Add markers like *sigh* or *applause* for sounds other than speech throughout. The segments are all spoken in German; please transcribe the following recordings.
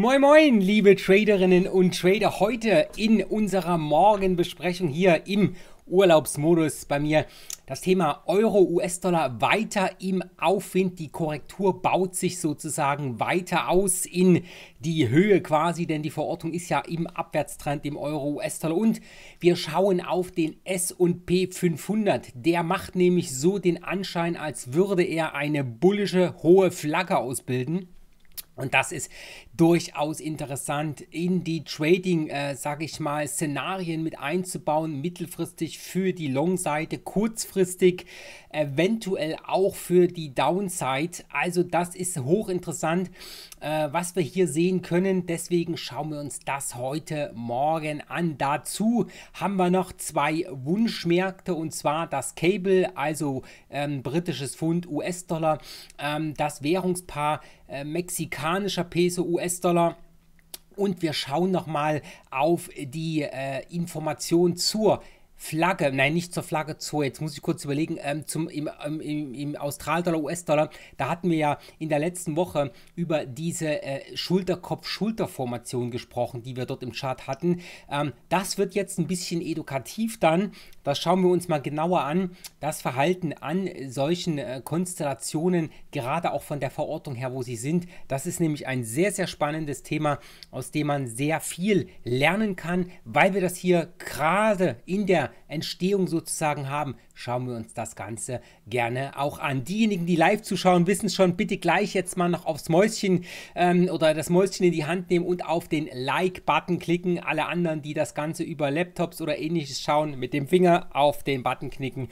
Moin moin, liebe Traderinnen und Trader. Heute in unserer Morgenbesprechung hier im Urlaubsmodus bei mir das Thema Euro, US-Dollar weiter im Aufwind. Die Korrektur baut sich sozusagen weiter aus in die Höhe quasi, denn die Verortung ist ja im Abwärtstrend im Euro, US-Dollar. Und wir schauen auf den SP 500. Der macht nämlich so den Anschein, als würde er eine bullische hohe Flagge ausbilden. Und das ist durchaus interessant, in die Trading, äh, sage ich mal, Szenarien mit einzubauen, mittelfristig für die Long-Seite, kurzfristig eventuell auch für die Downside. Also das ist hochinteressant, äh, was wir hier sehen können. Deswegen schauen wir uns das heute Morgen an. Dazu haben wir noch zwei Wunschmärkte und zwar das Cable, also ähm, britisches Pfund, US-Dollar, ähm, das Währungspaar äh, mexikanischer Peso, US-Dollar. US-Dollar. Und wir schauen nochmal auf die äh, Information zur Flagge, nein, nicht zur Flagge, zur, jetzt muss ich kurz überlegen, ähm, zum, im, ähm, im, im Australdollar, US-Dollar, da hatten wir ja in der letzten Woche über diese äh, schulterkopf schulterformation gesprochen, die wir dort im Chart hatten. Ähm, das wird jetzt ein bisschen edukativ dann, das schauen wir uns mal genauer an, das Verhalten an solchen äh, Konstellationen, gerade auch von der Verortung her, wo sie sind. Das ist nämlich ein sehr, sehr spannendes Thema, aus dem man sehr viel lernen kann, weil wir das hier gerade in der Entstehung sozusagen haben, schauen wir uns das Ganze gerne auch an. Diejenigen, die live zuschauen, wissen es schon, bitte gleich jetzt mal noch aufs Mäuschen ähm, oder das Mäuschen in die Hand nehmen und auf den Like-Button klicken. Alle anderen, die das Ganze über Laptops oder ähnliches schauen, mit dem Finger auf den Button knicken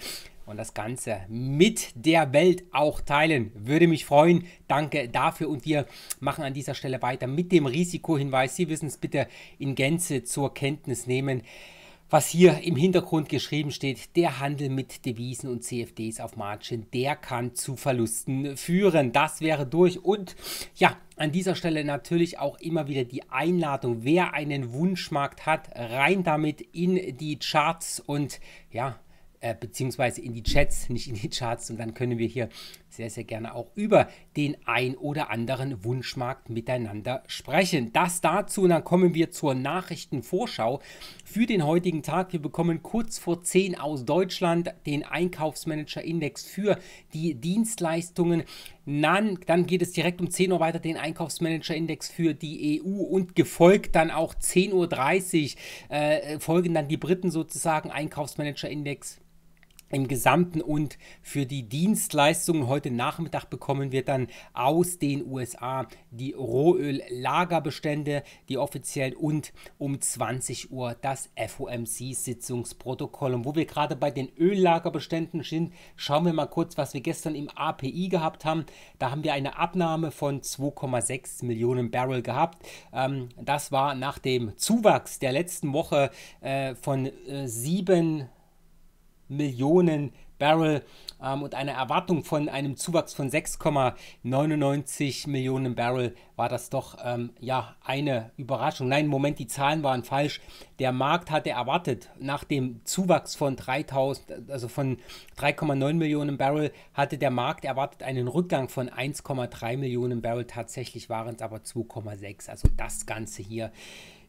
und das Ganze mit der Welt auch teilen. Würde mich freuen. Danke dafür und wir machen an dieser Stelle weiter mit dem Risikohinweis. Sie wissen es bitte in Gänze zur Kenntnis nehmen was hier im Hintergrund geschrieben steht, der Handel mit Devisen und CFDs auf Margin, der kann zu Verlusten führen. Das wäre durch. Und ja, an dieser Stelle natürlich auch immer wieder die Einladung, wer einen Wunschmarkt hat, rein damit in die Charts und ja, äh, beziehungsweise in die Chats, nicht in die Charts. Und dann können wir hier sehr, sehr gerne auch über den ein oder anderen Wunschmarkt miteinander sprechen. Das dazu und dann kommen wir zur Nachrichtenvorschau für den heutigen Tag. Wir bekommen kurz vor 10 aus Deutschland den Einkaufsmanager-Index für die Dienstleistungen. Dann, dann geht es direkt um 10 Uhr weiter den Einkaufsmanager-Index für die EU und gefolgt dann auch 10.30 Uhr äh, folgen dann die Briten sozusagen Einkaufsmanager-Index im Gesamten und für die Dienstleistungen heute Nachmittag bekommen wir dann aus den USA die Rohöllagerbestände, die offiziell und um 20 Uhr das FOMC-Sitzungsprotokoll. Und wo wir gerade bei den Öllagerbeständen sind, schauen wir mal kurz, was wir gestern im API gehabt haben. Da haben wir eine Abnahme von 2,6 Millionen Barrel gehabt. Ähm, das war nach dem Zuwachs der letzten Woche äh, von äh, 7 Millionen Barrel ähm, und eine Erwartung von einem Zuwachs von 6,99 Millionen Barrel war das doch ähm, ja eine Überraschung. Nein, Moment, die Zahlen waren falsch. Der Markt hatte erwartet nach dem Zuwachs von 3000, also von 3,9 Millionen Barrel hatte der Markt erwartet einen Rückgang von 1,3 Millionen Barrel. Tatsächlich waren es aber 2,6. Also das Ganze hier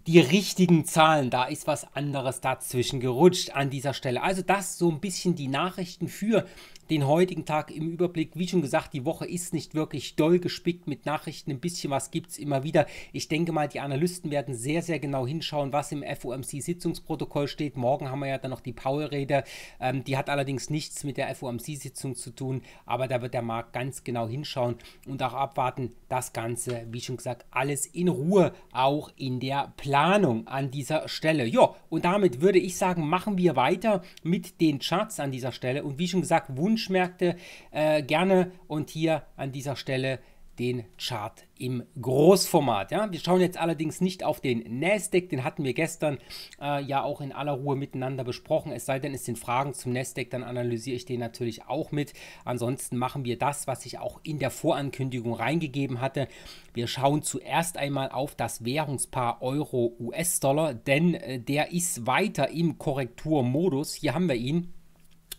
die richtigen Zahlen. Da ist was anderes dazwischen gerutscht an dieser Stelle. Also das so ein bisschen die Nachrichten für den heutigen Tag im Überblick. Wie schon gesagt, die Woche ist nicht wirklich doll gespickt mit Nachrichten. Ein bisschen was gibt es immer wieder. Ich denke mal, die Analysten werden sehr, sehr genau hinschauen, was im FOMC-Sitzungsprotokoll steht. Morgen haben wir ja dann noch die paul rede Ähm, die hat allerdings nichts mit der FOMC-Sitzung zu tun, aber da wird der Markt ganz genau hinschauen und auch abwarten, das Ganze, wie schon gesagt, alles in Ruhe, auch in der Planung an dieser Stelle. Ja, und damit würde ich sagen, machen wir weiter mit den Charts an dieser Stelle. Und wie schon gesagt, wunderbar Wunschmärkte äh, gerne und hier an dieser Stelle den Chart im Großformat. Ja? Wir schauen jetzt allerdings nicht auf den Nasdaq, den hatten wir gestern äh, ja auch in aller Ruhe miteinander besprochen. Es sei denn, es sind Fragen zum Nasdaq, dann analysiere ich den natürlich auch mit. Ansonsten machen wir das, was ich auch in der Vorankündigung reingegeben hatte. Wir schauen zuerst einmal auf das Währungspaar Euro-US-Dollar, denn äh, der ist weiter im Korrekturmodus. Hier haben wir ihn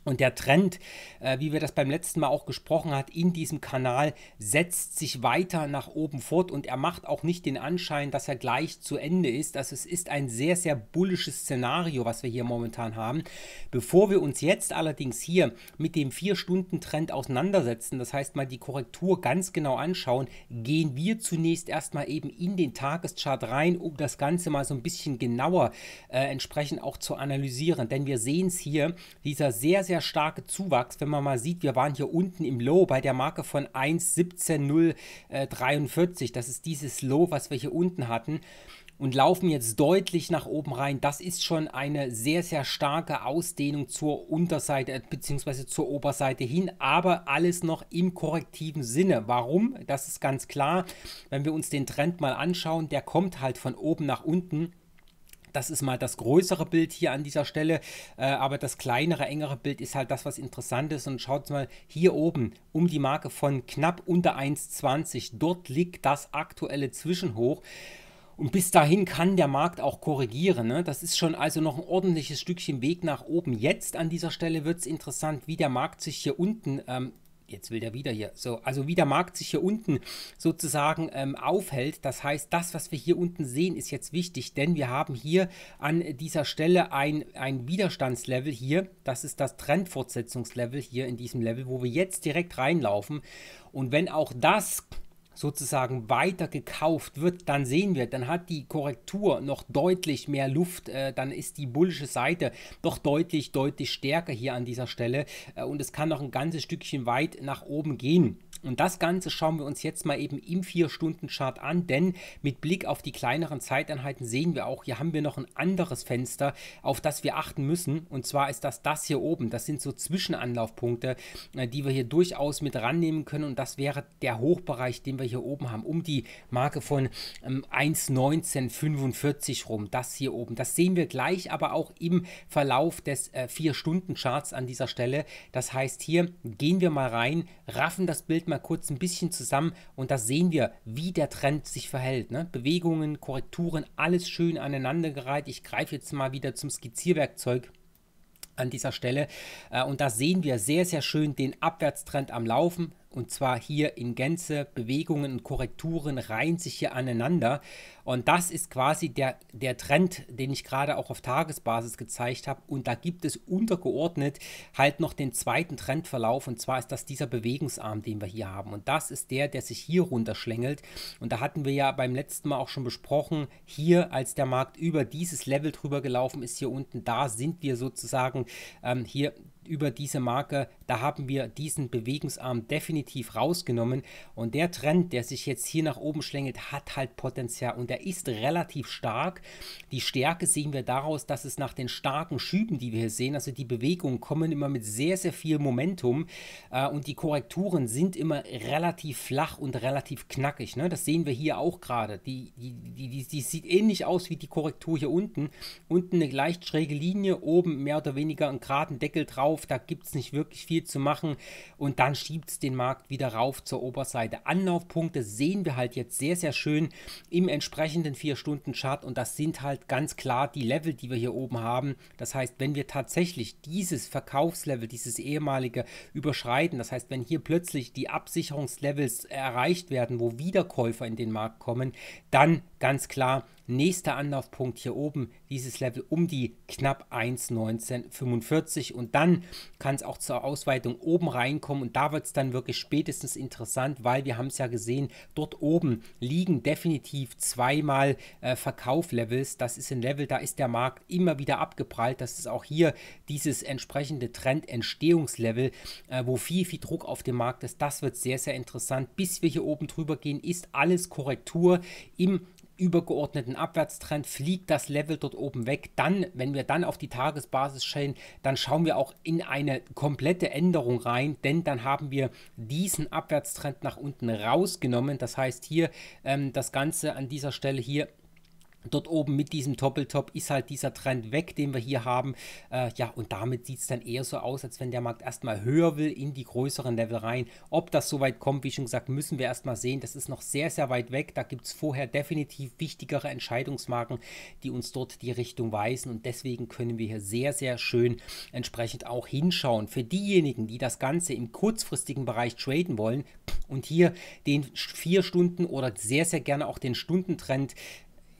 und der Trend, äh, wie wir das beim letzten Mal auch gesprochen haben, in diesem Kanal setzt sich weiter nach oben fort und er macht auch nicht den Anschein, dass er gleich zu Ende ist. Also es ist ein sehr, sehr bullisches Szenario, was wir hier momentan haben. Bevor wir uns jetzt allerdings hier mit dem 4-Stunden-Trend auseinandersetzen, das heißt mal die Korrektur ganz genau anschauen, gehen wir zunächst erstmal eben in den Tageschart rein, um das Ganze mal so ein bisschen genauer äh, entsprechend auch zu analysieren. Denn wir sehen es hier, dieser sehr, sehr, sehr starke Zuwachs, wenn man mal sieht, wir waren hier unten im Low bei der Marke von 1,17043. Äh, das ist dieses Low, was wir hier unten hatten und laufen jetzt deutlich nach oben rein. Das ist schon eine sehr, sehr starke Ausdehnung zur Unterseite äh, bzw. zur Oberseite hin, aber alles noch im korrektiven Sinne. Warum? Das ist ganz klar. Wenn wir uns den Trend mal anschauen, der kommt halt von oben nach unten. Das ist mal das größere Bild hier an dieser Stelle, äh, aber das kleinere, engere Bild ist halt das, was interessant ist. Und schaut mal hier oben um die Marke von knapp unter 1,20. Dort liegt das aktuelle Zwischenhoch. Und bis dahin kann der Markt auch korrigieren. Ne? Das ist schon also noch ein ordentliches Stückchen Weg nach oben. Jetzt an dieser Stelle wird es interessant, wie der Markt sich hier unten ähm, Jetzt will der wieder hier. So, also wie der Markt sich hier unten sozusagen ähm, aufhält. Das heißt, das, was wir hier unten sehen, ist jetzt wichtig, denn wir haben hier an dieser Stelle ein, ein Widerstandslevel hier. Das ist das Trendfortsetzungslevel hier in diesem Level, wo wir jetzt direkt reinlaufen. Und wenn auch das sozusagen weiter gekauft wird, dann sehen wir, dann hat die Korrektur noch deutlich mehr Luft, äh, dann ist die bullische Seite doch deutlich, deutlich stärker hier an dieser Stelle äh, und es kann noch ein ganzes Stückchen weit nach oben gehen. Und das Ganze schauen wir uns jetzt mal eben im 4-Stunden-Chart an, denn mit Blick auf die kleineren Zeiteinheiten sehen wir auch, hier haben wir noch ein anderes Fenster, auf das wir achten müssen. Und zwar ist das das hier oben. Das sind so Zwischenanlaufpunkte, äh, die wir hier durchaus mit rannehmen können. Und das wäre der Hochbereich, den wir hier oben haben, um die Marke von 1,1945 ähm, rum. Das hier oben. Das sehen wir gleich, aber auch im Verlauf des 4-Stunden-Charts äh, an dieser Stelle. Das heißt, hier gehen wir mal rein, raffen das Bild mal kurz ein bisschen zusammen und da sehen wir, wie der Trend sich verhält. Ne? Bewegungen, Korrekturen, alles schön aneinandergereiht. Ich greife jetzt mal wieder zum Skizzierwerkzeug an dieser Stelle. Äh, und da sehen wir sehr, sehr schön den Abwärtstrend am Laufen und zwar hier in Gänze. Bewegungen und Korrekturen reihen sich hier aneinander. Und das ist quasi der, der Trend, den ich gerade auch auf Tagesbasis gezeigt habe. Und da gibt es untergeordnet halt noch den zweiten Trendverlauf. Und zwar ist das dieser Bewegungsarm, den wir hier haben. Und das ist der, der sich hier runterschlängelt. Und da hatten wir ja beim letzten Mal auch schon besprochen, hier als der Markt über dieses Level drüber gelaufen ist, hier unten, da sind wir sozusagen ähm, hier über diese Marke, da haben wir diesen Bewegungsarm definitiv rausgenommen und der Trend, der sich jetzt hier nach oben schlängelt, hat halt Potenzial und er ist relativ stark. Die Stärke sehen wir daraus, dass es nach den starken Schüben, die wir hier sehen, also die Bewegungen kommen immer mit sehr, sehr viel Momentum äh, und die Korrekturen sind immer relativ flach und relativ knackig. Ne? Das sehen wir hier auch gerade. Die, die, die, die sieht ähnlich aus wie die Korrektur hier unten. Unten eine leicht schräge Linie, oben mehr oder weniger einen geraden Deckel drauf rauf, da gibt es nicht wirklich viel zu machen und dann schiebt es den Markt wieder rauf zur Oberseite. Anlaufpunkte sehen wir halt jetzt sehr, sehr schön im entsprechenden 4-Stunden-Chart und das sind halt ganz klar die Level, die wir hier oben haben. Das heißt, wenn wir tatsächlich dieses Verkaufslevel, dieses ehemalige überschreiten, das heißt, wenn hier plötzlich die Absicherungslevels erreicht werden, wo Wiederkäufer in den Markt kommen, dann ganz klar Nächster Anlaufpunkt hier oben, dieses Level um die knapp 1,1945 und dann kann es auch zur Ausweitung oben reinkommen und da wird es dann wirklich spätestens interessant, weil wir haben es ja gesehen, dort oben liegen definitiv zweimal äh, Verkauflevels. Das ist ein Level, da ist der Markt immer wieder abgeprallt. Das ist auch hier dieses entsprechende Trendentstehungslevel, äh, wo viel, viel Druck auf dem Markt ist. Das wird sehr, sehr interessant. Bis wir hier oben drüber gehen, ist alles Korrektur im übergeordneten Abwärtstrend, fliegt das Level dort oben weg. Dann, wenn wir dann auf die Tagesbasis stellen, dann schauen wir auch in eine komplette Änderung rein, denn dann haben wir diesen Abwärtstrend nach unten rausgenommen. Das heißt hier ähm, das Ganze an dieser Stelle hier dort oben mit diesem Toppeltop ist halt dieser Trend weg, den wir hier haben. Äh, ja, und damit sieht es dann eher so aus, als wenn der Markt erstmal höher will in die größeren Level rein. Ob das so weit kommt, wie schon gesagt, müssen wir erstmal sehen. Das ist noch sehr, sehr weit weg. Da gibt es vorher definitiv wichtigere Entscheidungsmarken, die uns dort die Richtung weisen. Und deswegen können wir hier sehr, sehr schön entsprechend auch hinschauen. Für diejenigen, die das Ganze im kurzfristigen Bereich traden wollen und hier den 4 Stunden oder sehr, sehr gerne auch den Stundentrend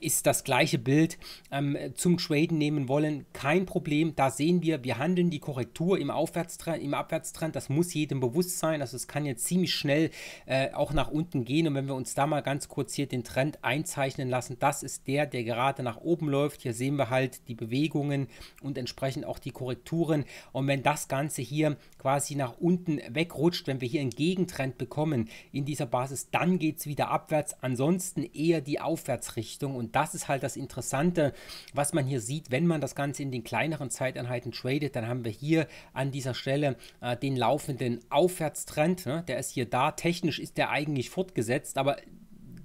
ist das gleiche Bild ähm, zum Traden nehmen wollen, kein Problem. Da sehen wir, wir handeln die Korrektur im, Aufwärtstrend, im Abwärtstrend. Das muss jedem bewusst sein. Also es kann jetzt ziemlich schnell äh, auch nach unten gehen. Und wenn wir uns da mal ganz kurz hier den Trend einzeichnen lassen, das ist der, der gerade nach oben läuft. Hier sehen wir halt die Bewegungen und entsprechend auch die Korrekturen. Und wenn das Ganze hier quasi nach unten wegrutscht, wenn wir hier einen Gegentrend bekommen in dieser Basis, dann geht es wieder abwärts. Ansonsten eher die Aufwärtsrichtung. Und das ist halt das Interessante, was man hier sieht, wenn man das Ganze in den kleineren Zeiteinheiten tradet, dann haben wir hier an dieser Stelle äh, den laufenden Aufwärtstrend. Ne? Der ist hier da. Technisch ist der eigentlich fortgesetzt, aber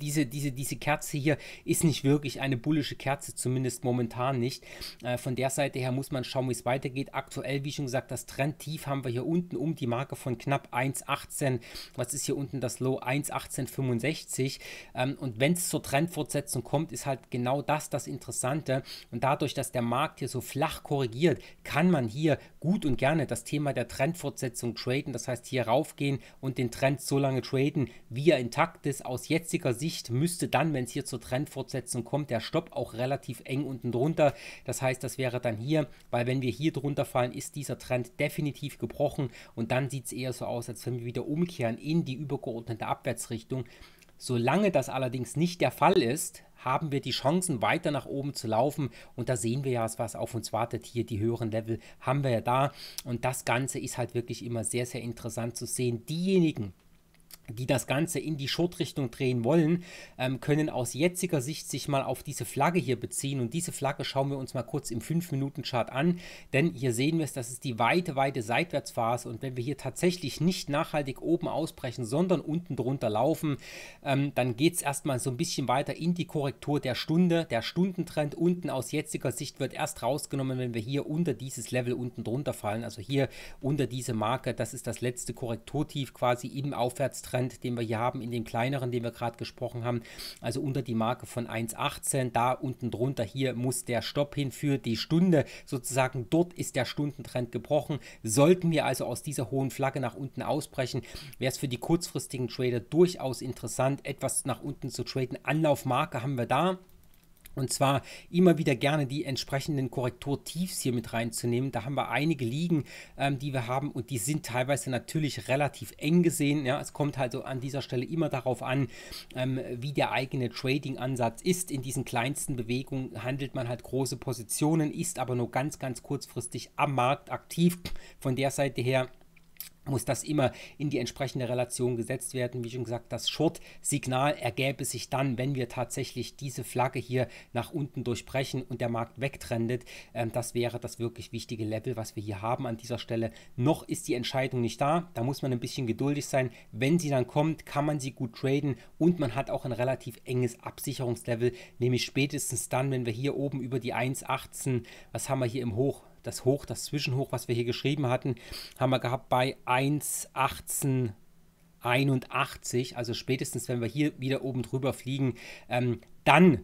diese, diese, diese Kerze hier ist nicht wirklich eine bullische Kerze, zumindest momentan nicht. Äh, von der Seite her muss man schauen, wie es weitergeht. Aktuell, wie schon gesagt, das Trendtief haben wir hier unten um die Marke von knapp 1,18. Was ist hier unten das Low? 1,1865. Ähm, und wenn es zur Trendfortsetzung kommt, ist halt genau das das Interessante. Und dadurch, dass der Markt hier so flach korrigiert, kann man hier gut und gerne das Thema der Trendfortsetzung traden. Das heißt, hier raufgehen und den Trend so lange traden, wie er intakt ist. Aus jetziger Sicht Sicht müsste dann, wenn es hier zur Trendfortsetzung kommt, der Stopp auch relativ eng unten drunter. Das heißt, das wäre dann hier, weil wenn wir hier drunter fallen, ist dieser Trend definitiv gebrochen und dann sieht es eher so aus, als wenn wir wieder umkehren in die übergeordnete Abwärtsrichtung. Solange das allerdings nicht der Fall ist, haben wir die Chancen weiter nach oben zu laufen und da sehen wir ja, was auf uns wartet. Hier die höheren Level haben wir ja da und das Ganze ist halt wirklich immer sehr, sehr interessant zu sehen. Diejenigen, die das Ganze in die Schottrichtung drehen wollen, ähm, können aus jetziger Sicht sich mal auf diese Flagge hier beziehen. Und diese Flagge schauen wir uns mal kurz im 5-Minuten-Chart an, denn hier sehen wir es, das ist die weite, weite Seitwärtsphase. Und wenn wir hier tatsächlich nicht nachhaltig oben ausbrechen, sondern unten drunter laufen, ähm, dann geht es erstmal so ein bisschen weiter in die Korrektur der Stunde. Der Stundentrend unten aus jetziger Sicht wird erst rausgenommen, wenn wir hier unter dieses Level unten drunter fallen. Also hier unter diese Marke, das ist das letzte Korrekturtief quasi im Aufwärtstrend Trend, den wir hier haben, in dem kleineren, den wir gerade gesprochen haben, also unter die Marke von 1,18, da unten drunter hier muss der Stopp hin für die Stunde sozusagen. Dort ist der Stundentrend gebrochen. Sollten wir also aus dieser hohen Flagge nach unten ausbrechen, wäre es für die kurzfristigen Trader durchaus interessant, etwas nach unten zu traden. Anlaufmarke haben wir da. Und zwar immer wieder gerne die entsprechenden Korrekturtiefs hier mit reinzunehmen. Da haben wir einige liegen, ähm, die wir haben und die sind teilweise natürlich relativ eng gesehen. Ja, es kommt also an dieser Stelle immer darauf an, ähm, wie der eigene Trading-Ansatz ist. In diesen kleinsten Bewegungen handelt man halt große Positionen, ist aber nur ganz, ganz kurzfristig am Markt aktiv. Von der Seite her muss das immer in die entsprechende Relation gesetzt werden. Wie schon gesagt, das Short-Signal ergäbe sich dann, wenn wir tatsächlich diese Flagge hier nach unten durchbrechen und der Markt wegtrendet. Ähm, das wäre das wirklich wichtige Level, was wir hier haben an dieser Stelle. Noch ist die Entscheidung nicht da. Da muss man ein bisschen geduldig sein. Wenn sie dann kommt, kann man sie gut traden und man hat auch ein relativ enges Absicherungslevel, nämlich spätestens dann, wenn wir hier oben über die 1,18, was haben wir hier im Hoch? das Hoch, das Zwischenhoch, was wir hier geschrieben hatten, haben wir gehabt bei 1,1881. Also spätestens, wenn wir hier wieder oben drüber fliegen, ähm, dann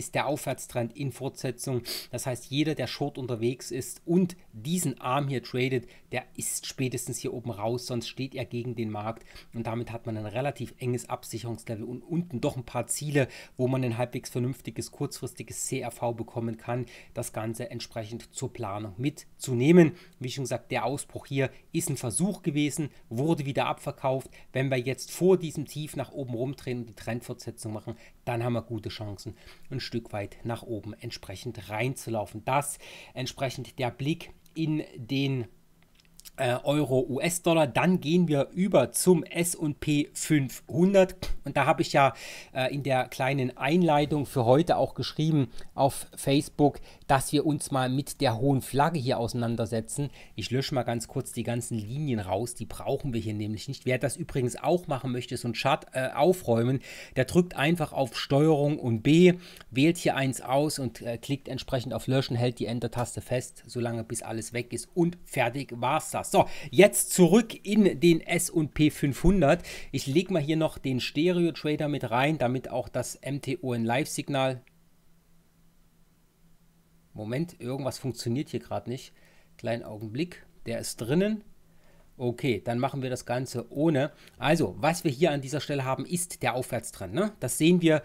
ist der Aufwärtstrend in Fortsetzung. Das heißt, jeder, der short unterwegs ist und diesen Arm hier tradet, der ist spätestens hier oben raus, sonst steht er gegen den Markt und damit hat man ein relativ enges Absicherungslevel und unten doch ein paar Ziele, wo man ein halbwegs vernünftiges, kurzfristiges CRV bekommen kann, das Ganze entsprechend zur Planung mitzunehmen. Wie schon gesagt, der Ausbruch hier ist ein Versuch gewesen, wurde wieder abverkauft. Wenn wir jetzt vor diesem Tief nach oben rumdrehen und die Trendfortsetzung machen, dann haben wir gute Chancen. Und Stück weit nach oben entsprechend reinzulaufen. Das entsprechend der Blick in den äh, Euro, US-Dollar. Dann gehen wir über zum SP 500. Und da habe ich ja äh, in der kleinen Einleitung für heute auch geschrieben auf Facebook, dass wir uns mal mit der hohen Flagge hier auseinandersetzen. Ich lösche mal ganz kurz die ganzen Linien raus. Die brauchen wir hier nämlich nicht. Wer das übrigens auch machen möchte, so ein Chart äh, aufräumen, der drückt einfach auf Steuerung und B, wählt hier eins aus und äh, klickt entsprechend auf Löschen, hält die Enter-Taste fest, solange bis alles weg ist. Und fertig war's das. So, jetzt zurück in den S&P 500. Ich lege mal hier noch den Stereo Trader mit rein, damit auch das MTON Live Signal Moment, irgendwas funktioniert hier gerade nicht. Kleinen Augenblick, der ist drinnen. Okay, dann machen wir das Ganze ohne. Also, was wir hier an dieser Stelle haben, ist der Aufwärtstrend. Ne? Das sehen wir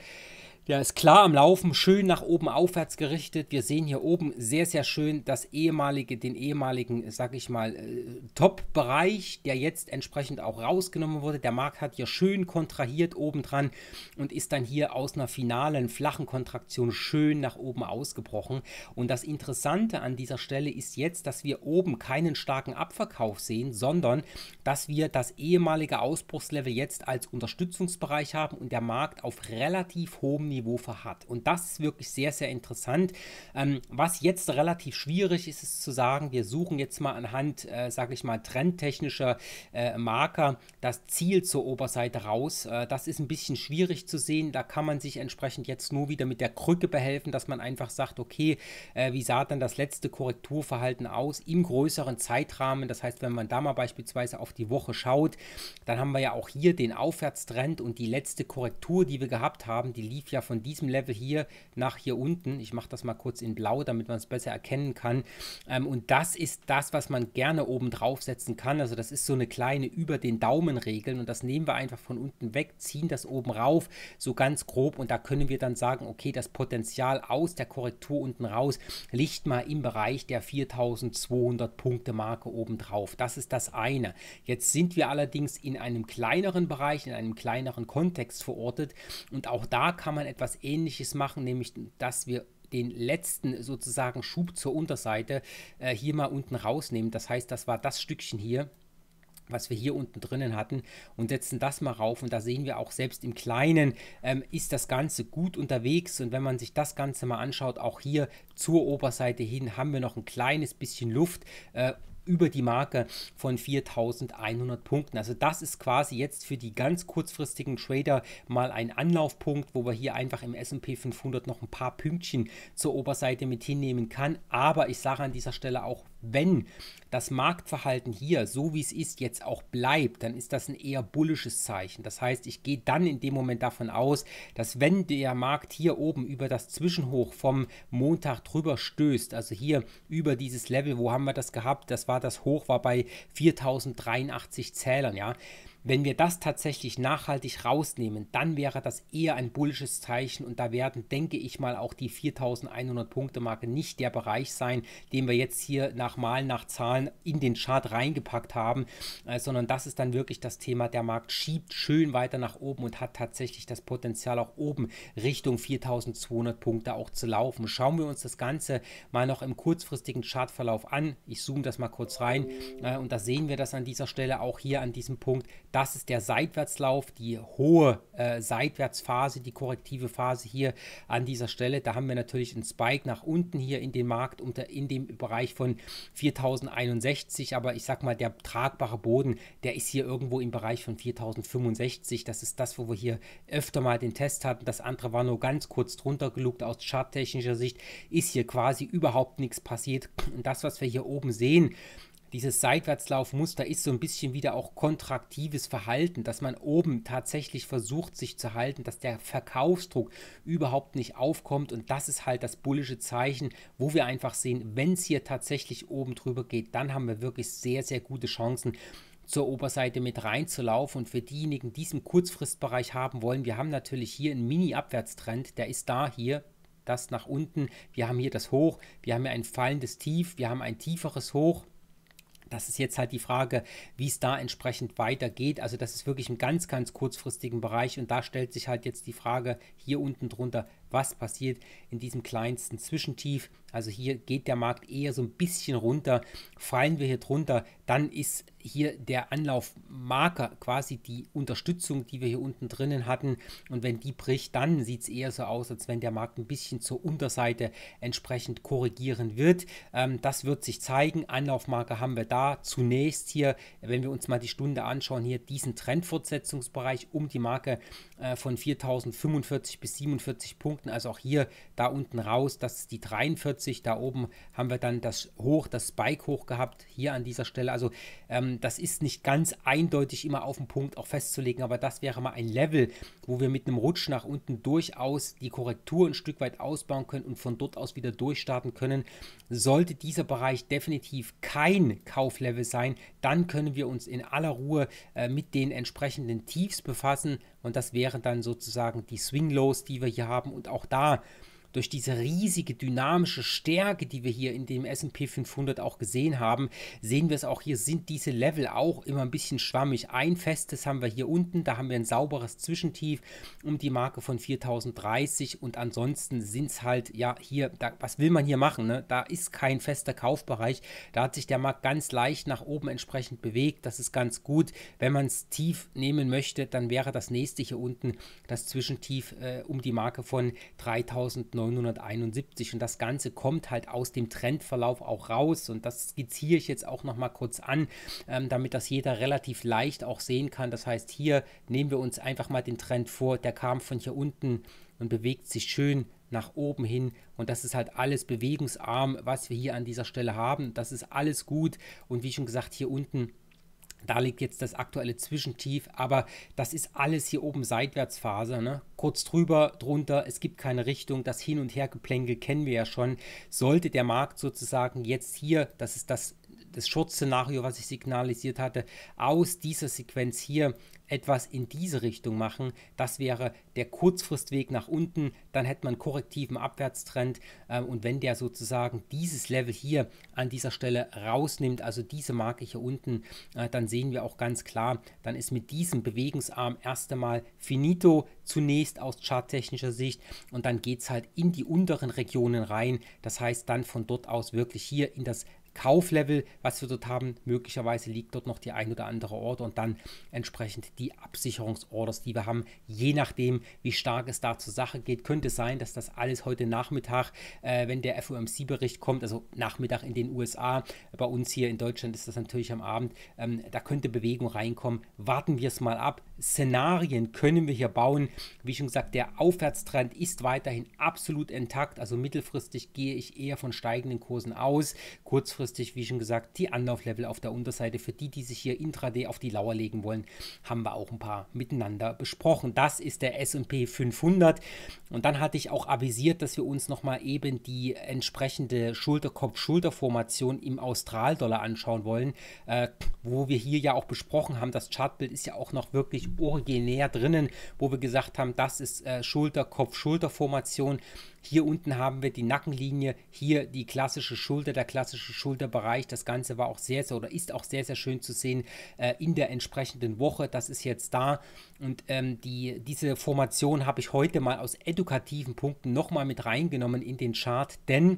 der ist klar am Laufen, schön nach oben aufwärts gerichtet. Wir sehen hier oben sehr, sehr schön das ehemalige, den ehemaligen, sag ich mal, äh, Top-Bereich, der jetzt entsprechend auch rausgenommen wurde. Der Markt hat hier schön kontrahiert obendran und ist dann hier aus einer finalen, flachen Kontraktion schön nach oben ausgebrochen. Und das Interessante an dieser Stelle ist jetzt, dass wir oben keinen starken Abverkauf sehen, sondern dass wir das ehemalige Ausbruchslevel jetzt als Unterstützungsbereich haben und der Markt auf relativ hohem Niveau Niveau verharrt. Und das ist wirklich sehr, sehr interessant. Ähm, was jetzt relativ schwierig ist, ist zu sagen, wir suchen jetzt mal anhand, äh, sage ich mal, trendtechnischer äh, Marker das Ziel zur Oberseite raus. Äh, das ist ein bisschen schwierig zu sehen. Da kann man sich entsprechend jetzt nur wieder mit der Krücke behelfen, dass man einfach sagt, okay, äh, wie sah dann das letzte Korrekturverhalten aus im größeren Zeitrahmen? Das heißt, wenn man da mal beispielsweise auf die Woche schaut, dann haben wir ja auch hier den Aufwärtstrend und die letzte Korrektur, die wir gehabt haben, die lief ja von diesem Level hier nach hier unten. Ich mache das mal kurz in blau, damit man es besser erkennen kann. Ähm, und das ist das, was man gerne oben drauf setzen kann. Also das ist so eine kleine über den Daumen regeln und das nehmen wir einfach von unten weg, ziehen das oben rauf, so ganz grob und da können wir dann sagen, okay, das Potenzial aus der Korrektur unten raus liegt mal im Bereich der 4200 Punkte Marke oben drauf. Das ist das eine. Jetzt sind wir allerdings in einem kleineren Bereich, in einem kleineren Kontext verortet und auch da kann man etwas etwas Ähnliches machen, nämlich dass wir den letzten sozusagen Schub zur Unterseite äh, hier mal unten rausnehmen. Das heißt, das war das Stückchen hier was wir hier unten drinnen hatten und setzen das mal rauf und da sehen wir auch selbst im Kleinen ähm, ist das Ganze gut unterwegs und wenn man sich das Ganze mal anschaut, auch hier zur Oberseite hin haben wir noch ein kleines bisschen Luft äh, über die Marke von 4100 Punkten. Also das ist quasi jetzt für die ganz kurzfristigen Trader mal ein Anlaufpunkt, wo wir hier einfach im S&P 500 noch ein paar Pünktchen zur Oberseite mit hinnehmen kann. Aber ich sage an dieser Stelle auch wenn das Marktverhalten hier, so wie es ist, jetzt auch bleibt, dann ist das ein eher bullisches Zeichen. Das heißt, ich gehe dann in dem Moment davon aus, dass wenn der Markt hier oben über das Zwischenhoch vom Montag drüber stößt, also hier über dieses Level, wo haben wir das gehabt? Das war das Hoch, war bei 4083 Zählern, ja wenn wir das tatsächlich nachhaltig rausnehmen, dann wäre das eher ein bullisches Zeichen und da werden, denke ich mal, auch die 4100 Punkte Marke nicht der Bereich sein, den wir jetzt hier nach Malen, nach Zahlen in den Chart reingepackt haben, äh, sondern das ist dann wirklich das Thema, der Markt schiebt schön weiter nach oben und hat tatsächlich das Potenzial auch oben Richtung 4200 Punkte auch zu laufen. Schauen wir uns das Ganze mal noch im kurzfristigen Chartverlauf an. Ich zoome das mal kurz rein äh, und da sehen wir das an dieser Stelle auch hier an diesem Punkt das ist der Seitwärtslauf, die hohe äh, Seitwärtsphase, die korrektive Phase hier an dieser Stelle. Da haben wir natürlich einen Spike nach unten hier in den Markt unter in dem Bereich von 4061, aber ich sag mal, der tragbare Boden, der ist hier irgendwo im Bereich von 4065. Das ist das, wo wir hier öfter mal den Test hatten. Das andere war nur ganz kurz drunter gelugt aus charttechnischer Sicht, ist hier quasi überhaupt nichts passiert. Und das, was wir hier oben sehen, dieses Seitwärtslaufmuster ist so ein bisschen wieder auch kontraktives Verhalten, dass man oben tatsächlich versucht, sich zu halten, dass der Verkaufsdruck überhaupt nicht aufkommt. Und das ist halt das bullische Zeichen, wo wir einfach sehen, wenn es hier tatsächlich oben drüber geht, dann haben wir wirklich sehr, sehr gute Chancen zur Oberseite mit reinzulaufen und für diejenigen, die diesen Kurzfristbereich haben wollen, wir haben natürlich hier einen Mini-Abwärtstrend, der ist da hier, das nach unten, wir haben hier das Hoch, wir haben hier ein fallendes Tief, wir haben ein tieferes Hoch, das ist jetzt halt die Frage, wie es da entsprechend weitergeht. Also das ist wirklich im ganz, ganz kurzfristigen Bereich und da stellt sich halt jetzt die Frage hier unten drunter, was passiert in diesem kleinsten Zwischentief. Also hier geht der Markt eher so ein bisschen runter. Fallen wir hier drunter, dann ist hier der Anlaufmarker quasi die Unterstützung, die wir hier unten drinnen hatten. Und wenn die bricht, dann sieht es eher so aus, als wenn der Markt ein bisschen zur Unterseite entsprechend korrigieren wird. Ähm, das wird sich zeigen. Anlaufmarker haben wir da. Zunächst hier, wenn wir uns mal die Stunde anschauen, hier diesen Trendfortsetzungsbereich um die Marke äh, von 4045 bis 47 Punkten. Also auch hier da unten raus, das ist die 43. Da oben haben wir dann das Hoch, das Spike hoch gehabt, hier an dieser Stelle. Also ähm, das ist nicht ganz eindeutig immer auf den Punkt auch festzulegen, aber das wäre mal ein Level, wo wir mit einem Rutsch nach unten durchaus die Korrektur ein Stück weit ausbauen können und von dort aus wieder durchstarten können. Sollte dieser Bereich definitiv kein Kauflevel sein, dann können wir uns in aller Ruhe äh, mit den entsprechenden Tiefs befassen und das wären dann sozusagen die Swing-Lows, die wir hier haben. Und auch da durch diese riesige dynamische Stärke, die wir hier in dem SP 500 auch gesehen haben, sehen wir es auch hier, sind diese Level auch immer ein bisschen schwammig. Ein festes haben wir hier unten, da haben wir ein sauberes Zwischentief um die Marke von 4030 und ansonsten sind es halt, ja, hier, da, was will man hier machen? Ne? Da ist kein fester Kaufbereich, da hat sich der Markt ganz leicht nach oben entsprechend bewegt, das ist ganz gut. Wenn man es tief nehmen möchte, dann wäre das nächste hier unten das Zwischentief äh, um die Marke von 3900. 1971 und das Ganze kommt halt aus dem Trendverlauf auch raus und das skizziere ich jetzt auch nochmal kurz an, ähm, damit das jeder relativ leicht auch sehen kann. Das heißt, hier nehmen wir uns einfach mal den Trend vor, der kam von hier unten und bewegt sich schön nach oben hin und das ist halt alles bewegungsarm, was wir hier an dieser Stelle haben. Das ist alles gut und wie schon gesagt, hier unten da liegt jetzt das aktuelle Zwischentief, aber das ist alles hier oben Seitwärtsphase. Ne? Kurz drüber, drunter, es gibt keine Richtung. Das Hin- und Hergeplänkel kennen wir ja schon. Sollte der Markt sozusagen jetzt hier, das ist das das Schutzszenario, was ich signalisiert hatte, aus dieser Sequenz hier etwas in diese Richtung machen. Das wäre der Kurzfristweg nach unten. Dann hätte man korrektiven Abwärtstrend. Ähm, und wenn der sozusagen dieses Level hier an dieser Stelle rausnimmt, also diese Marke hier unten, äh, dann sehen wir auch ganz klar, dann ist mit diesem Bewegungsarm erst einmal finito zunächst aus charttechnischer Sicht. Und dann geht es halt in die unteren Regionen rein. Das heißt dann von dort aus wirklich hier in das Kauflevel, was wir dort haben. Möglicherweise liegt dort noch die ein oder andere Order und dann entsprechend die Absicherungsorders, die wir haben. Je nachdem, wie stark es da zur Sache geht, könnte es sein, dass das alles heute Nachmittag, äh, wenn der FOMC-Bericht kommt, also Nachmittag in den USA, bei uns hier in Deutschland ist das natürlich am Abend, ähm, da könnte Bewegung reinkommen. Warten wir es mal ab. Szenarien können wir hier bauen. Wie schon gesagt, der Aufwärtstrend ist weiterhin absolut intakt. Also mittelfristig gehe ich eher von steigenden Kursen aus. Kurzfristig, wie schon gesagt, die Anlauflevel auf der Unterseite. Für die, die sich hier intraday auf die Lauer legen wollen, haben wir auch ein paar miteinander besprochen. Das ist der S&P 500. Und dann hatte ich auch avisiert, dass wir uns nochmal eben die entsprechende Schulterkopf-Schulterformation im Australdollar anschauen wollen, äh, wo wir hier ja auch besprochen haben, das Chartbild ist ja auch noch wirklich wirklich originär drinnen, wo wir gesagt haben, das ist äh, Schulter-Kopf-Schulter-Formation. Hier unten haben wir die Nackenlinie, hier die klassische Schulter, der klassische Schulterbereich. Das Ganze war auch sehr, sehr oder ist auch sehr, sehr schön zu sehen äh, in der entsprechenden Woche. Das ist jetzt da. Und ähm, die, diese Formation habe ich heute mal aus edukativen Punkten nochmal mit reingenommen in den Chart, denn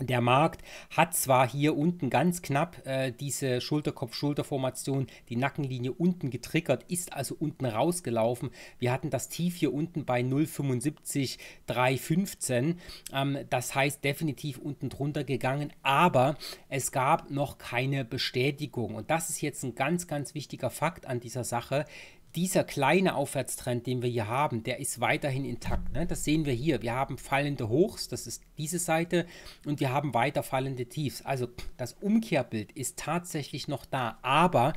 der Markt hat zwar hier unten ganz knapp äh, diese schulterkopf schulterformation die Nackenlinie unten getriggert, ist also unten rausgelaufen. Wir hatten das Tief hier unten bei 0,75, 3,15. Ähm, das heißt definitiv unten drunter gegangen, aber es gab noch keine Bestätigung. Und das ist jetzt ein ganz, ganz wichtiger Fakt an dieser Sache dieser kleine Aufwärtstrend, den wir hier haben, der ist weiterhin intakt. Ne? Das sehen wir hier. Wir haben fallende Hochs, das ist diese Seite, und wir haben weiter fallende Tiefs. Also das Umkehrbild ist tatsächlich noch da, aber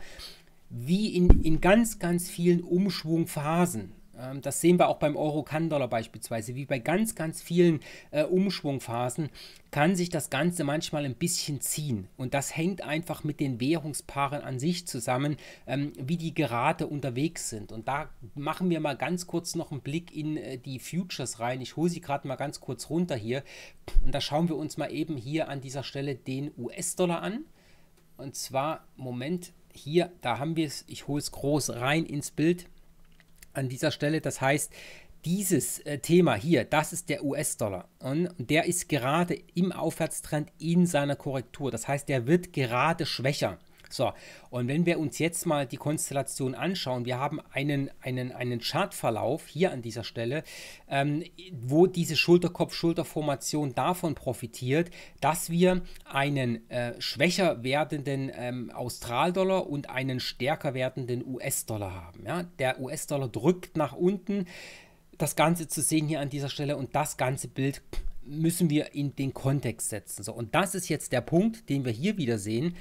wie in, in ganz, ganz vielen Umschwungphasen. Ähm, das sehen wir auch beim Euro-Kann-Dollar beispielsweise. Wie bei ganz, ganz vielen äh, Umschwungphasen kann sich das Ganze manchmal ein bisschen ziehen. Und das hängt einfach mit den Währungspaaren an sich zusammen, ähm, wie die gerade unterwegs sind. Und da machen wir mal ganz kurz noch einen Blick in äh, die Futures rein. Ich hole sie gerade mal ganz kurz runter hier. Und da schauen wir uns mal eben hier an dieser Stelle den US-Dollar an. Und zwar, Moment, hier, da haben wir es, ich hole es groß rein ins Bild an dieser Stelle. Das heißt, dieses äh, Thema hier, das ist der US-Dollar. Und der ist gerade im Aufwärtstrend in seiner Korrektur. Das heißt, der wird gerade schwächer. So, und wenn wir uns jetzt mal die Konstellation anschauen, wir haben einen, einen, einen Chartverlauf hier an dieser Stelle, ähm, wo diese Schulterkopf-Schulterformation davon profitiert, dass wir einen äh, schwächer werdenden ähm, Australdollar und einen stärker werdenden US-Dollar haben. Ja? Der US-Dollar drückt nach unten. Das Ganze zu sehen hier an dieser Stelle und das ganze Bild müssen wir in den Kontext setzen. So, und das ist jetzt der Punkt, den wir hier wieder sehen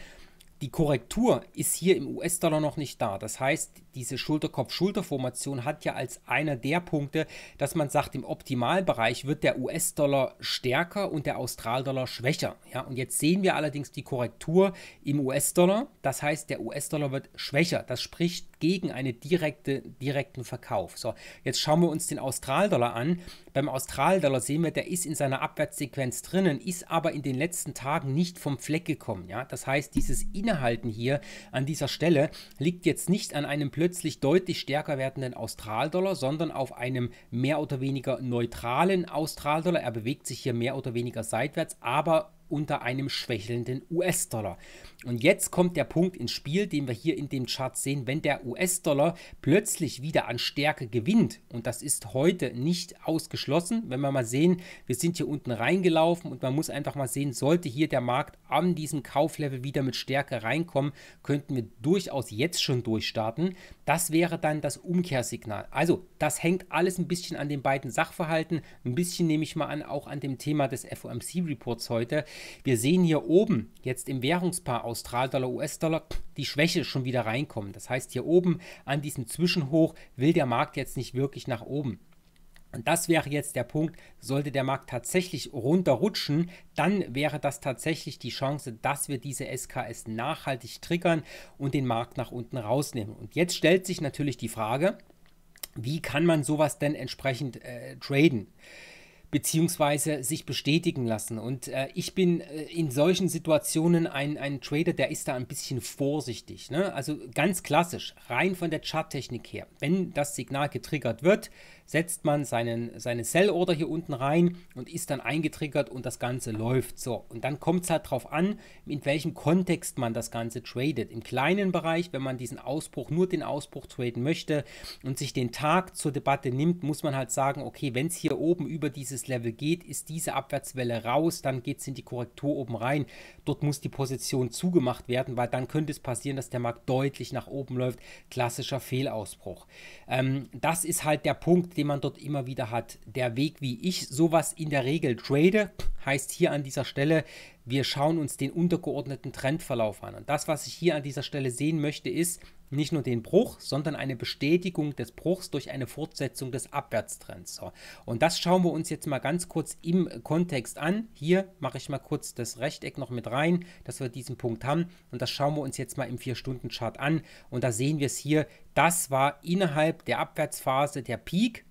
die Korrektur ist hier im US-Dollar noch nicht da. Das heißt, diese Schulterkopf-Schulter-Formation hat ja als einer der Punkte, dass man sagt, im Optimalbereich wird der US-Dollar stärker und der Australdollar schwächer. Ja, und jetzt sehen wir allerdings die Korrektur im US-Dollar. Das heißt, der US-Dollar wird schwächer. Das spricht gegen einen direkte, direkten Verkauf. So, jetzt schauen wir uns den Australdollar an. Beim Australdollar sehen wir, der ist in seiner Abwärtssequenz drinnen, ist aber in den letzten Tagen nicht vom Fleck gekommen. Ja, das heißt, dieses Innehalten hier an dieser Stelle liegt jetzt nicht an einem plötzlichen plötzlich deutlich stärker werdenden Australdollar, sondern auf einem mehr oder weniger neutralen Australdollar. Er bewegt sich hier mehr oder weniger seitwärts, aber unter einem schwächelnden US-Dollar. Und jetzt kommt der Punkt ins Spiel, den wir hier in dem Chart sehen, wenn der US-Dollar plötzlich wieder an Stärke gewinnt. Und das ist heute nicht ausgeschlossen. Wenn wir mal sehen, wir sind hier unten reingelaufen und man muss einfach mal sehen, sollte hier der Markt an diesem Kauflevel wieder mit Stärke reinkommen, könnten wir durchaus jetzt schon durchstarten. Das wäre dann das Umkehrsignal. Also das hängt alles ein bisschen an den beiden Sachverhalten, ein bisschen nehme ich mal an, auch an dem Thema des FOMC-Reports heute. Wir sehen hier oben jetzt im Währungspaar Austral-Dollar, US-Dollar die Schwäche schon wieder reinkommen. Das heißt, hier oben an diesem Zwischenhoch will der Markt jetzt nicht wirklich nach oben. Und das wäre jetzt der Punkt, sollte der Markt tatsächlich runterrutschen, dann wäre das tatsächlich die Chance, dass wir diese SKS nachhaltig triggern und den Markt nach unten rausnehmen. Und jetzt stellt sich natürlich die Frage, wie kann man sowas denn entsprechend äh, traden? beziehungsweise sich bestätigen lassen. Und äh, ich bin äh, in solchen Situationen ein, ein Trader, der ist da ein bisschen vorsichtig. Ne? Also ganz klassisch, rein von der Charttechnik her. Wenn das Signal getriggert wird, setzt man seinen, seine sell order hier unten rein und ist dann eingetriggert und das Ganze läuft. So, und dann kommt es halt darauf an, in welchem Kontext man das Ganze tradet. Im kleinen Bereich, wenn man diesen Ausbruch, nur den Ausbruch traden möchte und sich den Tag zur Debatte nimmt, muss man halt sagen, okay, wenn es hier oben über dieses Level geht, ist diese Abwärtswelle raus, dann geht es in die Korrektur oben rein. Dort muss die Position zugemacht werden, weil dann könnte es passieren, dass der Markt deutlich nach oben läuft. Klassischer Fehlausbruch. Ähm, das ist halt der Punkt, den man dort immer wieder hat. Der Weg, wie ich sowas in der Regel trade, heißt hier an dieser Stelle, wir schauen uns den untergeordneten Trendverlauf an. Und das, was ich hier an dieser Stelle sehen möchte, ist nicht nur den Bruch, sondern eine Bestätigung des Bruchs durch eine Fortsetzung des Abwärtstrends. So. Und das schauen wir uns jetzt mal ganz kurz im Kontext an. Hier mache ich mal kurz das Rechteck noch mit rein, dass wir diesen Punkt haben. Und das schauen wir uns jetzt mal im 4-Stunden-Chart an. Und da sehen wir es hier. Das war innerhalb der Abwärtsphase der Peak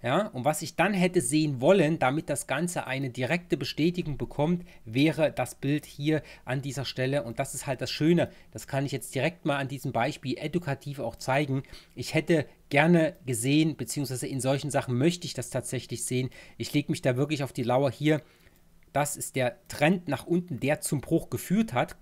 ja, und was ich dann hätte sehen wollen, damit das Ganze eine direkte Bestätigung bekommt, wäre das Bild hier an dieser Stelle. Und das ist halt das Schöne. Das kann ich jetzt direkt mal an diesem Beispiel edukativ auch zeigen. Ich hätte gerne gesehen, beziehungsweise in solchen Sachen möchte ich das tatsächlich sehen. Ich lege mich da wirklich auf die Lauer hier. Das ist der Trend nach unten, der zum Bruch geführt hat.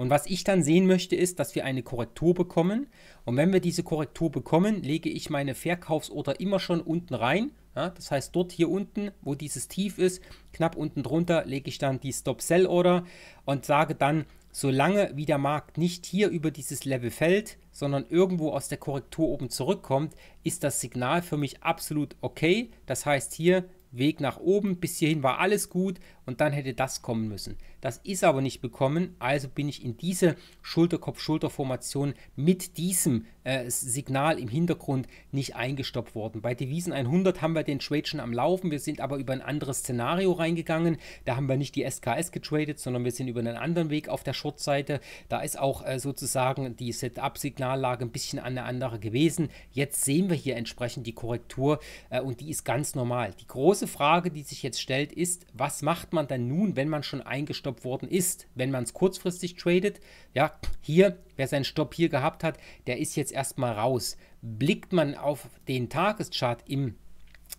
Und was ich dann sehen möchte, ist, dass wir eine Korrektur bekommen. Und wenn wir diese Korrektur bekommen, lege ich meine Verkaufsorder immer schon unten rein. Ja, das heißt, dort hier unten, wo dieses Tief ist, knapp unten drunter, lege ich dann die Stop-Sell-Order und sage dann, solange wie der Markt nicht hier über dieses Level fällt, sondern irgendwo aus der Korrektur oben zurückkommt, ist das Signal für mich absolut okay. Das heißt hier, Weg nach oben, bis hierhin war alles gut und dann hätte das kommen müssen. Das ist aber nicht bekommen, also bin ich in diese Schulterkopf-Schulter-Formation mit diesem äh, Signal im Hintergrund nicht eingestoppt worden. Bei Devisen 100 haben wir den Trade schon am Laufen, wir sind aber über ein anderes Szenario reingegangen. Da haben wir nicht die SKS getradet, sondern wir sind über einen anderen Weg auf der Short-Seite. Da ist auch äh, sozusagen die Setup-Signallage ein bisschen an der andere gewesen. Jetzt sehen wir hier entsprechend die Korrektur äh, und die ist ganz normal. Die große Frage, die sich jetzt stellt, ist, was macht man man dann nun, wenn man schon eingestoppt worden ist, wenn man es kurzfristig tradet? Ja, hier, wer seinen Stopp hier gehabt hat, der ist jetzt erstmal raus. Blickt man auf den Tageschart im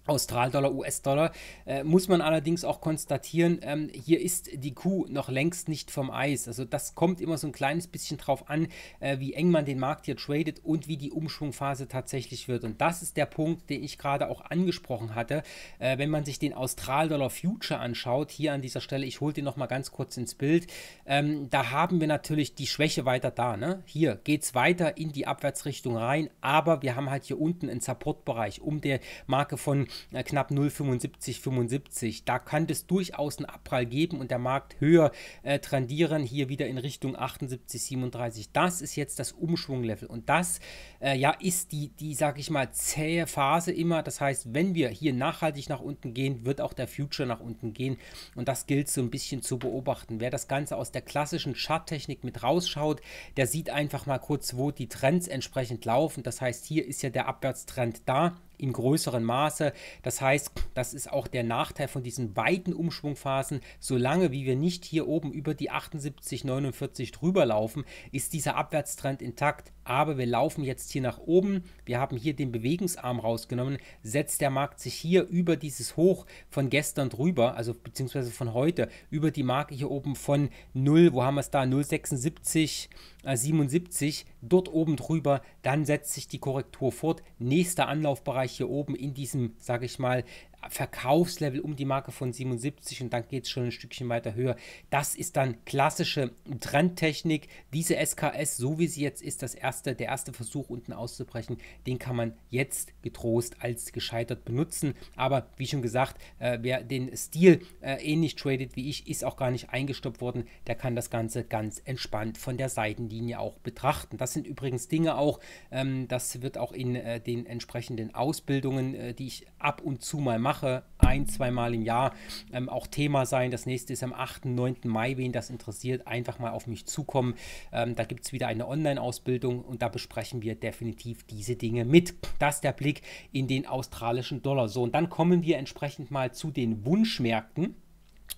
Australdollar, US-Dollar, äh, muss man allerdings auch konstatieren, ähm, hier ist die Kuh noch längst nicht vom Eis. Also das kommt immer so ein kleines bisschen drauf an, äh, wie eng man den Markt hier tradet und wie die Umschwungphase tatsächlich wird. Und das ist der Punkt, den ich gerade auch angesprochen hatte. Äh, wenn man sich den Australdollar Future anschaut, hier an dieser Stelle, ich hole den nochmal ganz kurz ins Bild, ähm, da haben wir natürlich die Schwäche weiter da. Ne? Hier geht es weiter in die Abwärtsrichtung rein, aber wir haben halt hier unten einen Supportbereich um der Marke von äh, knapp 0,7575. Da kann es durchaus einen Abprall geben und der Markt höher äh, trendieren, hier wieder in Richtung 78,37. Das ist jetzt das Umschwunglevel und das äh, ja ist die, die sage ich mal, zähe Phase immer. Das heißt, wenn wir hier nachhaltig nach unten gehen, wird auch der Future nach unten gehen und das gilt so ein bisschen zu beobachten. Wer das Ganze aus der klassischen Charttechnik mit rausschaut, der sieht einfach mal kurz, wo die Trends entsprechend laufen. Das heißt, hier ist ja der Abwärtstrend da in größerem Maße. Das heißt, das ist auch der Nachteil von diesen weiten Umschwungphasen. Solange wie wir nicht hier oben über die 78,49 drüber laufen, ist dieser Abwärtstrend intakt aber wir laufen jetzt hier nach oben. Wir haben hier den Bewegungsarm rausgenommen, setzt der Markt sich hier über dieses Hoch von gestern drüber, also beziehungsweise von heute, über die Marke hier oben von 0, wo haben wir es da, 0,76, äh, 77, dort oben drüber, dann setzt sich die Korrektur fort. Nächster Anlaufbereich hier oben in diesem, sage ich mal, Verkaufslevel um die Marke von 77 und dann geht es schon ein Stückchen weiter höher. Das ist dann klassische Trendtechnik. Diese SKS, so wie sie jetzt ist, das erste, der erste Versuch unten auszubrechen, den kann man jetzt getrost als gescheitert benutzen. Aber wie schon gesagt, äh, wer den Stil äh, ähnlich tradet wie ich, ist auch gar nicht eingestoppt worden. Der kann das Ganze ganz entspannt von der Seitenlinie auch betrachten. Das sind übrigens Dinge auch, ähm, das wird auch in äh, den entsprechenden Ausbildungen, äh, die ich ab und zu mal mache, mache, ein, zweimal im Jahr ähm, auch Thema sein. Das nächste ist am 8., 9. Mai, wen das interessiert, einfach mal auf mich zukommen. Ähm, da gibt es wieder eine Online-Ausbildung und da besprechen wir definitiv diese Dinge mit. Das ist der Blick in den australischen Dollar. So, und dann kommen wir entsprechend mal zu den Wunschmärkten.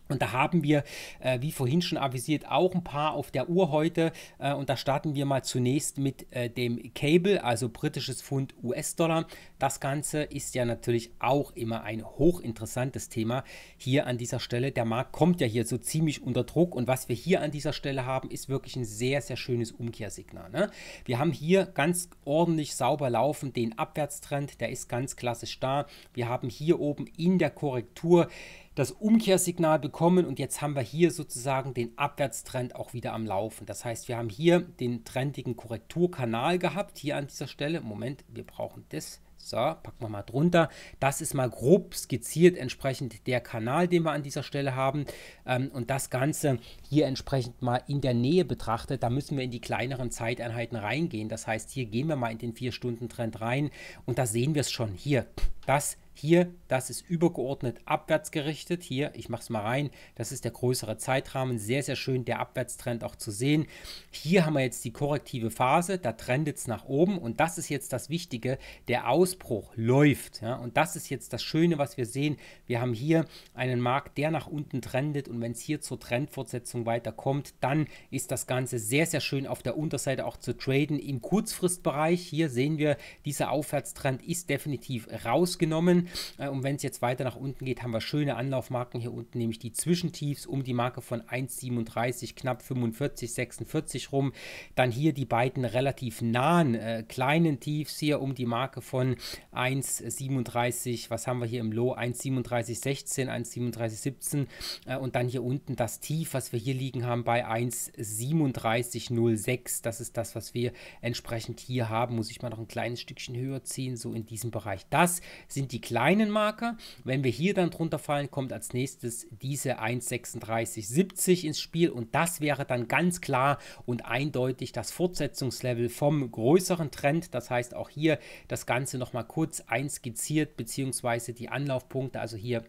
Und da haben wir, äh, wie vorhin schon avisiert, auch ein paar auf der Uhr heute. Äh, und da starten wir mal zunächst mit äh, dem Cable, also britisches Pfund US-Dollar. Das Ganze ist ja natürlich auch immer ein hochinteressantes Thema hier an dieser Stelle. Der Markt kommt ja hier so ziemlich unter Druck. Und was wir hier an dieser Stelle haben, ist wirklich ein sehr, sehr schönes Umkehrsignal. Ne? Wir haben hier ganz ordentlich sauber laufen den Abwärtstrend. Der ist ganz klassisch da. Wir haben hier oben in der Korrektur das Umkehrsignal bekommen und jetzt haben wir hier sozusagen den Abwärtstrend auch wieder am Laufen. Das heißt, wir haben hier den trendigen Korrekturkanal gehabt, hier an dieser Stelle. Moment, wir brauchen das. So, packen wir mal drunter. Das ist mal grob skizziert entsprechend der Kanal, den wir an dieser Stelle haben. Ähm, und das Ganze hier entsprechend mal in der Nähe betrachtet. Da müssen wir in die kleineren Zeiteinheiten reingehen. Das heißt, hier gehen wir mal in den 4-Stunden-Trend rein. Und da sehen wir es schon. Hier, das hier, das ist übergeordnet abwärts gerichtet. Hier, ich mache es mal rein, das ist der größere Zeitrahmen. Sehr, sehr schön der Abwärtstrend auch zu sehen. Hier haben wir jetzt die korrektive Phase, da trendet es nach oben und das ist jetzt das Wichtige, der Ausbruch läuft. Ja? Und das ist jetzt das Schöne, was wir sehen. Wir haben hier einen Markt, der nach unten trendet und wenn es hier zur Trendfortsetzung weiterkommt, dann ist das Ganze sehr, sehr schön auf der Unterseite auch zu traden. Im Kurzfristbereich, hier sehen wir, dieser Aufwärtstrend ist definitiv rausgenommen. Äh, und wenn es jetzt weiter nach unten geht, haben wir schöne Anlaufmarken hier unten, nämlich die Zwischentiefs um die Marke von 1,37, knapp 45, 46 rum. Dann hier die beiden relativ nahen äh, kleinen Tiefs hier um die Marke von 1,37, was haben wir hier im Low? 1,37,16, 1,37,17 äh, und dann hier unten das Tief, was wir hier liegen haben bei 1,37,06. Das ist das, was wir entsprechend hier haben. Muss ich mal noch ein kleines Stückchen höher ziehen, so in diesem Bereich. Das sind die kleinen kleinen Marker. Wenn wir hier dann drunter fallen, kommt als nächstes diese 1,3670 ins Spiel und das wäre dann ganz klar und eindeutig das Fortsetzungslevel vom größeren Trend. Das heißt auch hier das Ganze nochmal kurz einskizziert, beziehungsweise die Anlaufpunkte, also hier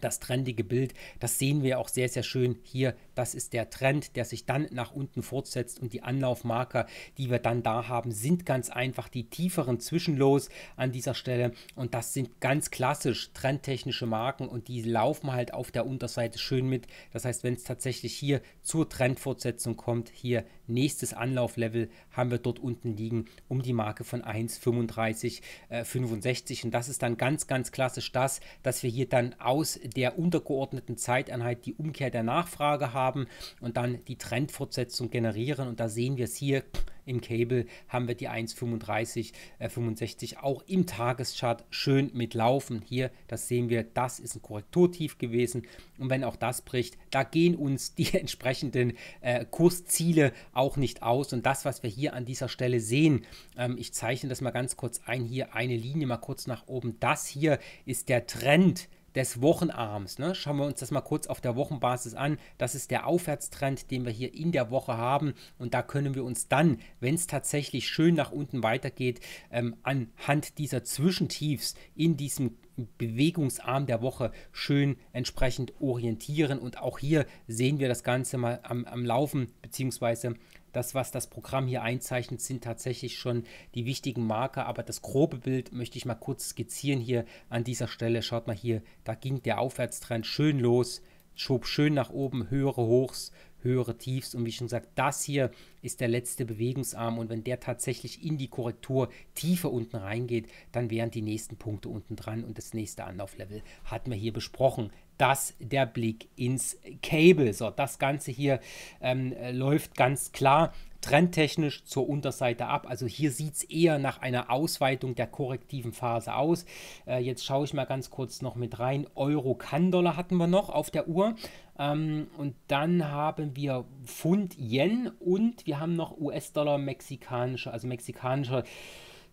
das trendige Bild, das sehen wir auch sehr, sehr schön hier. Das ist der Trend, der sich dann nach unten fortsetzt und die Anlaufmarker, die wir dann da haben, sind ganz einfach die tieferen Zwischenlos an dieser Stelle und das sind ganz klassisch trendtechnische Marken und die laufen halt auf der Unterseite schön mit. Das heißt, wenn es tatsächlich hier zur Trendfortsetzung kommt, hier nächstes Anlauflevel haben wir dort unten liegen um die Marke von 1,35, äh, 65. Und das ist dann ganz, ganz klassisch das, dass wir hier dann aus der untergeordneten Zeiteinheit die Umkehr der Nachfrage haben und dann die Trendfortsetzung generieren. Und da sehen wir es hier im Cable haben wir die 1,35, äh, 65 auch im Tageschart schön mitlaufen. Hier, das sehen wir, das ist ein Korrekturtief gewesen. Und wenn auch das bricht, da gehen uns *laughs* die entsprechenden äh, Kursziele auch nicht aus. Und das, was wir hier an dieser Stelle sehen, ähm, ich zeichne das mal ganz kurz ein, hier eine Linie mal kurz nach oben. Das hier ist der Trend des Wochenarms. Ne? Schauen wir uns das mal kurz auf der Wochenbasis an. Das ist der Aufwärtstrend, den wir hier in der Woche haben. Und da können wir uns dann, wenn es tatsächlich schön nach unten weitergeht, ähm, anhand dieser Zwischentiefs in diesem Bewegungsarm der Woche schön entsprechend orientieren. Und auch hier sehen wir das Ganze mal am, am Laufen, beziehungsweise das, was das Programm hier einzeichnet, sind tatsächlich schon die wichtigen Marker, aber das grobe Bild möchte ich mal kurz skizzieren hier an dieser Stelle. Schaut mal hier, da ging der Aufwärtstrend schön los, schob schön nach oben, höhere Hochs, höhere Tiefs. Und wie schon gesagt, das hier ist der letzte Bewegungsarm. Und wenn der tatsächlich in die Korrektur tiefer unten reingeht, dann wären die nächsten Punkte unten dran. Und das nächste Anlauflevel hatten wir hier besprochen das der Blick ins Cable. So, das Ganze hier ähm, läuft ganz klar trendtechnisch zur Unterseite ab. Also hier sieht es eher nach einer Ausweitung der korrektiven Phase aus. Äh, jetzt schaue ich mal ganz kurz noch mit rein. Euro Kann-Dollar hatten wir noch auf der Uhr. Ähm, und dann haben wir Pfund Yen und wir haben noch US-Dollar mexikanische, also mexikanischer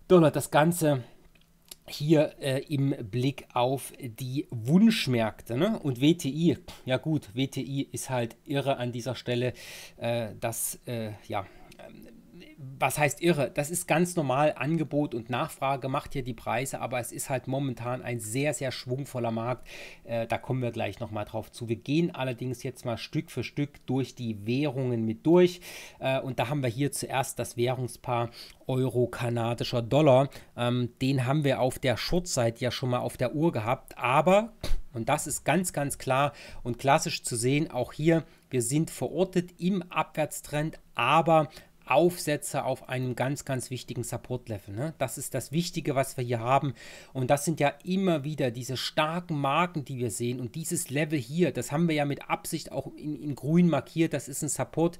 Dollar. Das Ganze hier äh, im Blick auf die Wunschmärkte ne? und WTI. Ja gut, WTI ist halt irre an dieser Stelle, äh, dass äh, ja was heißt irre? Das ist ganz normal. Angebot und Nachfrage macht hier die Preise, aber es ist halt momentan ein sehr, sehr schwungvoller Markt. Äh, da kommen wir gleich nochmal drauf zu. Wir gehen allerdings jetzt mal Stück für Stück durch die Währungen mit durch. Äh, und da haben wir hier zuerst das Währungspaar Euro-Kanadischer Dollar. Ähm, den haben wir auf der Shortseite ja schon mal auf der Uhr gehabt, aber und das ist ganz, ganz klar und klassisch zu sehen. Auch hier, wir sind verortet im Abwärtstrend, aber Aufsätze auf einem ganz, ganz wichtigen Support-Level. Ne? Das ist das Wichtige, was wir hier haben. Und das sind ja immer wieder diese starken Marken, die wir sehen. Und dieses Level hier, das haben wir ja mit Absicht auch in, in grün markiert. Das ist ein Support.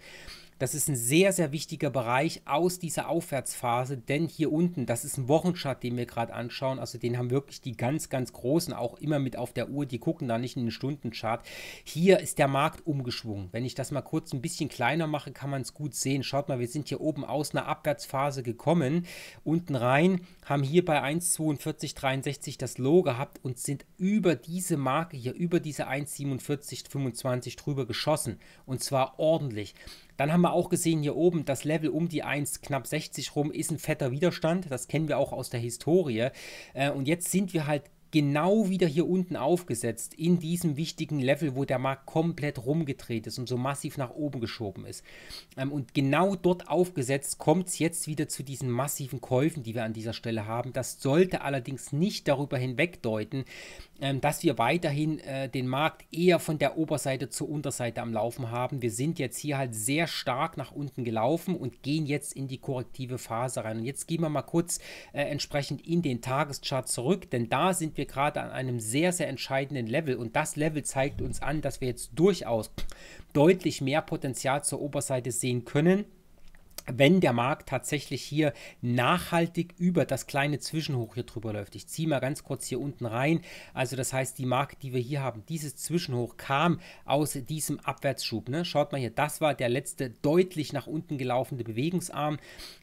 Das ist ein sehr, sehr wichtiger Bereich aus dieser Aufwärtsphase, denn hier unten, das ist ein Wochenchart, den wir gerade anschauen. Also den haben wirklich die ganz, ganz Großen auch immer mit auf der Uhr. Die gucken da nicht in den Stundenchart. Hier ist der Markt umgeschwungen. Wenn ich das mal kurz ein bisschen kleiner mache, kann man es gut sehen. Schaut mal, wir sind hier oben aus einer Abwärtsphase gekommen, unten rein, haben hier bei 1,4263 das Low gehabt und sind über diese Marke hier, über diese 1,4725 drüber geschossen. Und zwar ordentlich. Dann haben wir auch gesehen hier oben, das Level um die 1, knapp 60 rum, ist ein fetter Widerstand. Das kennen wir auch aus der Historie. Äh, und jetzt sind wir halt genau wieder hier unten aufgesetzt, in diesem wichtigen Level, wo der Markt komplett rumgedreht ist und so massiv nach oben geschoben ist. Ähm, und genau dort aufgesetzt kommt es jetzt wieder zu diesen massiven Käufen, die wir an dieser Stelle haben. Das sollte allerdings nicht darüber hinwegdeuten, ähm, dass wir weiterhin äh, den Markt eher von der Oberseite zur Unterseite am Laufen haben. Wir sind jetzt hier halt sehr stark nach unten gelaufen und gehen jetzt in die korrektive Phase rein. Und jetzt gehen wir mal kurz äh, entsprechend in den Tageschart zurück, denn da sind wir wir gerade an einem sehr, sehr entscheidenden Level. Und das Level zeigt uns an, dass wir jetzt durchaus deutlich mehr Potenzial zur Oberseite sehen können wenn der Markt tatsächlich hier nachhaltig über das kleine Zwischenhoch hier drüber läuft. Ich ziehe mal ganz kurz hier unten rein. Also das heißt, die Marke, die wir hier haben, dieses Zwischenhoch kam aus diesem Abwärtsschub. Ne? Schaut mal hier, das war der letzte deutlich nach unten gelaufene Bewegungsarm.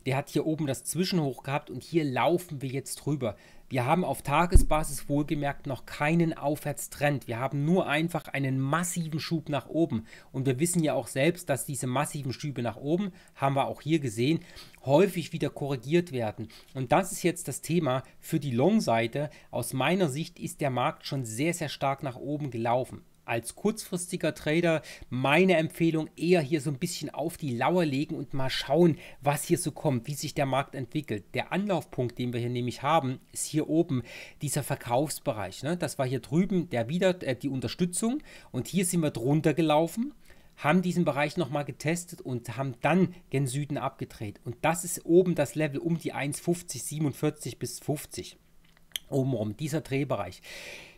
Der hat hier oben das Zwischenhoch gehabt und hier laufen wir jetzt drüber. Wir haben auf Tagesbasis wohlgemerkt noch keinen Aufwärtstrend. Wir haben nur einfach einen massiven Schub nach oben. Und wir wissen ja auch selbst, dass diese massiven Schübe nach oben, haben wir auch hier gesehen, häufig wieder korrigiert werden. Und das ist jetzt das Thema für die Long-Seite. Aus meiner Sicht ist der Markt schon sehr, sehr stark nach oben gelaufen als kurzfristiger Trader meine Empfehlung eher hier so ein bisschen auf die Lauer legen und mal schauen, was hier so kommt, wie sich der Markt entwickelt. Der Anlaufpunkt, den wir hier nämlich haben, ist hier oben dieser Verkaufsbereich. Ne? Das war hier drüben der wieder äh, die Unterstützung und hier sind wir drunter gelaufen haben diesen Bereich nochmal getestet und haben dann gen Süden abgedreht. Und das ist oben das Level um die 1,50, 47 bis 50. Obenrum, dieser Drehbereich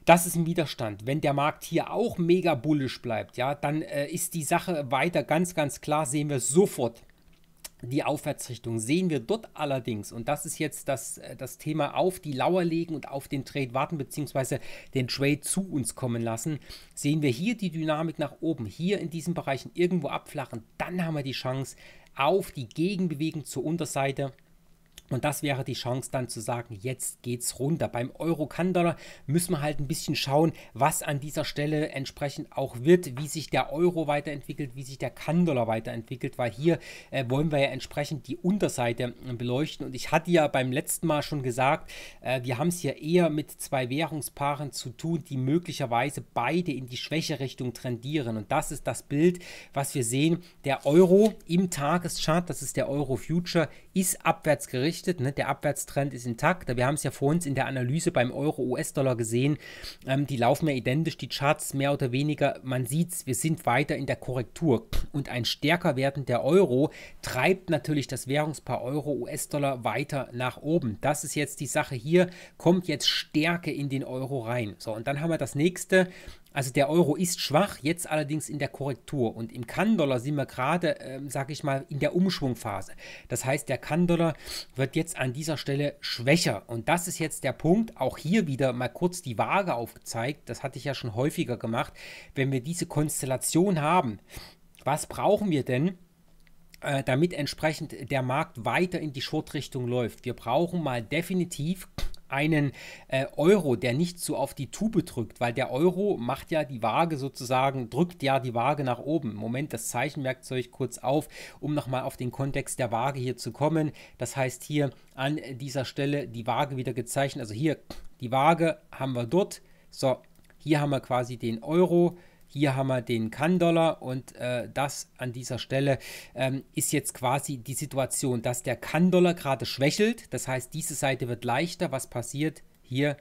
das ist ein Widerstand. Wenn der Markt hier auch mega bullisch bleibt, ja, dann äh, ist die Sache weiter ganz, ganz klar, sehen wir sofort die Aufwärtsrichtung. Sehen wir dort allerdings, und das ist jetzt das, äh, das Thema, auf die Lauer legen und auf den Trade warten, beziehungsweise den Trade zu uns kommen lassen, sehen wir hier die Dynamik nach oben, hier in diesen Bereichen irgendwo abflachen, dann haben wir die Chance auf die Gegenbewegung zur Unterseite und das wäre die Chance dann zu sagen, jetzt geht's runter. Beim Euro-Kann-Dollar müssen wir halt ein bisschen schauen, was an dieser Stelle entsprechend auch wird, wie sich der Euro weiterentwickelt, wie sich der kann weiterentwickelt, weil hier äh, wollen wir ja entsprechend die Unterseite äh, beleuchten. Und ich hatte ja beim letzten Mal schon gesagt, äh, wir haben es hier eher mit zwei Währungspaaren zu tun, die möglicherweise beide in die Schwächerichtung trendieren. Und das ist das Bild, was wir sehen. Der Euro im Tageschart, das ist der Euro-Future, ist abwärts gerichtet verpflichtet. Ne? Der Abwärtstrend ist intakt. Wir haben es ja vor uns in der Analyse beim Euro-US-Dollar gesehen. Ähm, die laufen ja identisch, die Charts mehr oder weniger. Man sieht es, wir sind weiter in der Korrektur. Und ein stärker werdender Euro treibt natürlich das Währungspaar Euro-US-Dollar weiter nach oben. Das ist jetzt die Sache hier. Kommt jetzt Stärke in den Euro rein. So, und dann haben wir das nächste. Also der Euro ist schwach, jetzt allerdings in der Korrektur. Und im Kann-Dollar sind wir gerade, äh, sage ich mal, in der Umschwungphase. Das heißt, der Kann-Dollar wird jetzt an dieser Stelle schwächer. Und das ist jetzt der Punkt. Auch hier wieder mal kurz die Waage aufgezeigt. Das hatte ich ja schon häufiger gemacht. Wenn wir diese Konstellation haben, was brauchen wir denn? Äh, damit entsprechend der Markt weiter in die Short-Richtung läuft. Wir brauchen mal definitiv einen äh, Euro, der nicht so auf die Tube drückt, weil der Euro macht ja die Waage sozusagen, drückt ja die Waage nach oben. Moment, das Zeichenwerkzeug kurz auf, um nochmal auf den Kontext der Waage hier zu kommen. Das heißt hier an dieser Stelle die Waage wieder gezeichnet. Also hier die Waage haben wir dort. So, hier haben wir quasi den Euro. Hier haben wir den Kann-Dollar und äh, das an dieser Stelle ähm, ist jetzt quasi die Situation, dass der Kann-Dollar gerade schwächelt. Das heißt, diese Seite wird leichter. Was passiert? Hier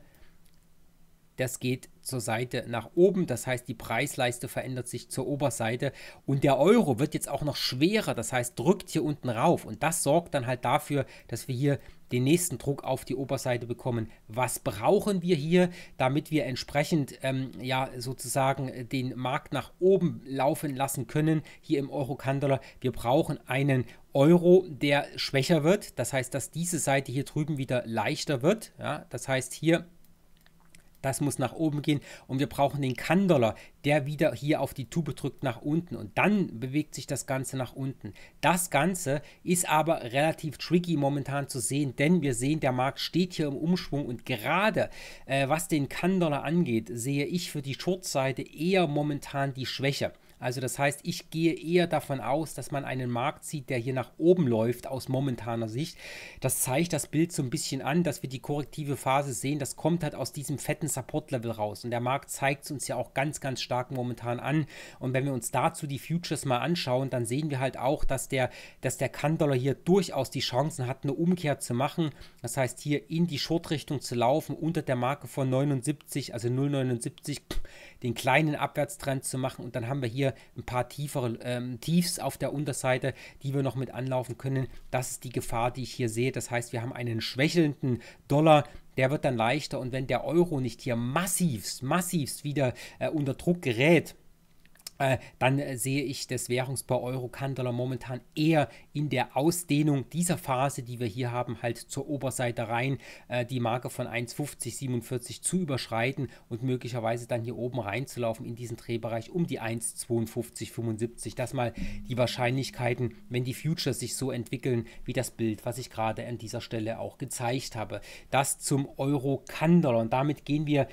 das geht zur Seite nach oben. Das heißt, die Preisleiste verändert sich zur Oberseite und der Euro wird jetzt auch noch schwerer. Das heißt, drückt hier unten rauf und das sorgt dann halt dafür, dass wir hier den nächsten Druck auf die Oberseite bekommen. Was brauchen wir hier, damit wir entsprechend ähm, ja sozusagen äh, den Markt nach oben laufen lassen können hier im euro -Kandler. Wir brauchen einen Euro, der schwächer wird. Das heißt, dass diese Seite hier drüben wieder leichter wird. Ja, das heißt, hier das muss nach oben gehen und wir brauchen den kann der wieder hier auf die Tube drückt nach unten und dann bewegt sich das Ganze nach unten. Das Ganze ist aber relativ tricky momentan zu sehen, denn wir sehen, der Markt steht hier im Umschwung und gerade äh, was den kann angeht, sehe ich für die Short-Seite eher momentan die Schwäche. Also das heißt, ich gehe eher davon aus, dass man einen Markt sieht, der hier nach oben läuft aus momentaner Sicht. Das zeigt das Bild so ein bisschen an, dass wir die korrektive Phase sehen. Das kommt halt aus diesem fetten Support-Level raus. Und der Markt zeigt es uns ja auch ganz, ganz stark momentan an. Und wenn wir uns dazu die Futures mal anschauen, dann sehen wir halt auch, dass der, dass der kann hier durchaus die Chancen hat, eine Umkehr zu machen. Das heißt, hier in die Short-Richtung zu laufen, unter der Marke von 79, also 0,79 den kleinen Abwärtstrend zu machen. Und dann haben wir hier ein paar tiefere ähm, Tiefs auf der Unterseite, die wir noch mit anlaufen können. Das ist die Gefahr, die ich hier sehe. Das heißt, wir haben einen schwächelnden Dollar, der wird dann leichter und wenn der Euro nicht hier massivst, massivst wieder äh, unter Druck gerät, äh, dann äh, sehe ich das Währungspaar euro Kandler momentan eher in der Ausdehnung dieser Phase, die wir hier haben, halt zur Oberseite rein, äh, die Marke von 1,5047 zu überschreiten und möglicherweise dann hier oben reinzulaufen in diesen Drehbereich um die 1,5275. Das mal die Wahrscheinlichkeiten, wenn die Futures sich so entwickeln, wie das Bild, was ich gerade an dieser Stelle auch gezeigt habe. Das zum euro Kandler. und damit gehen wir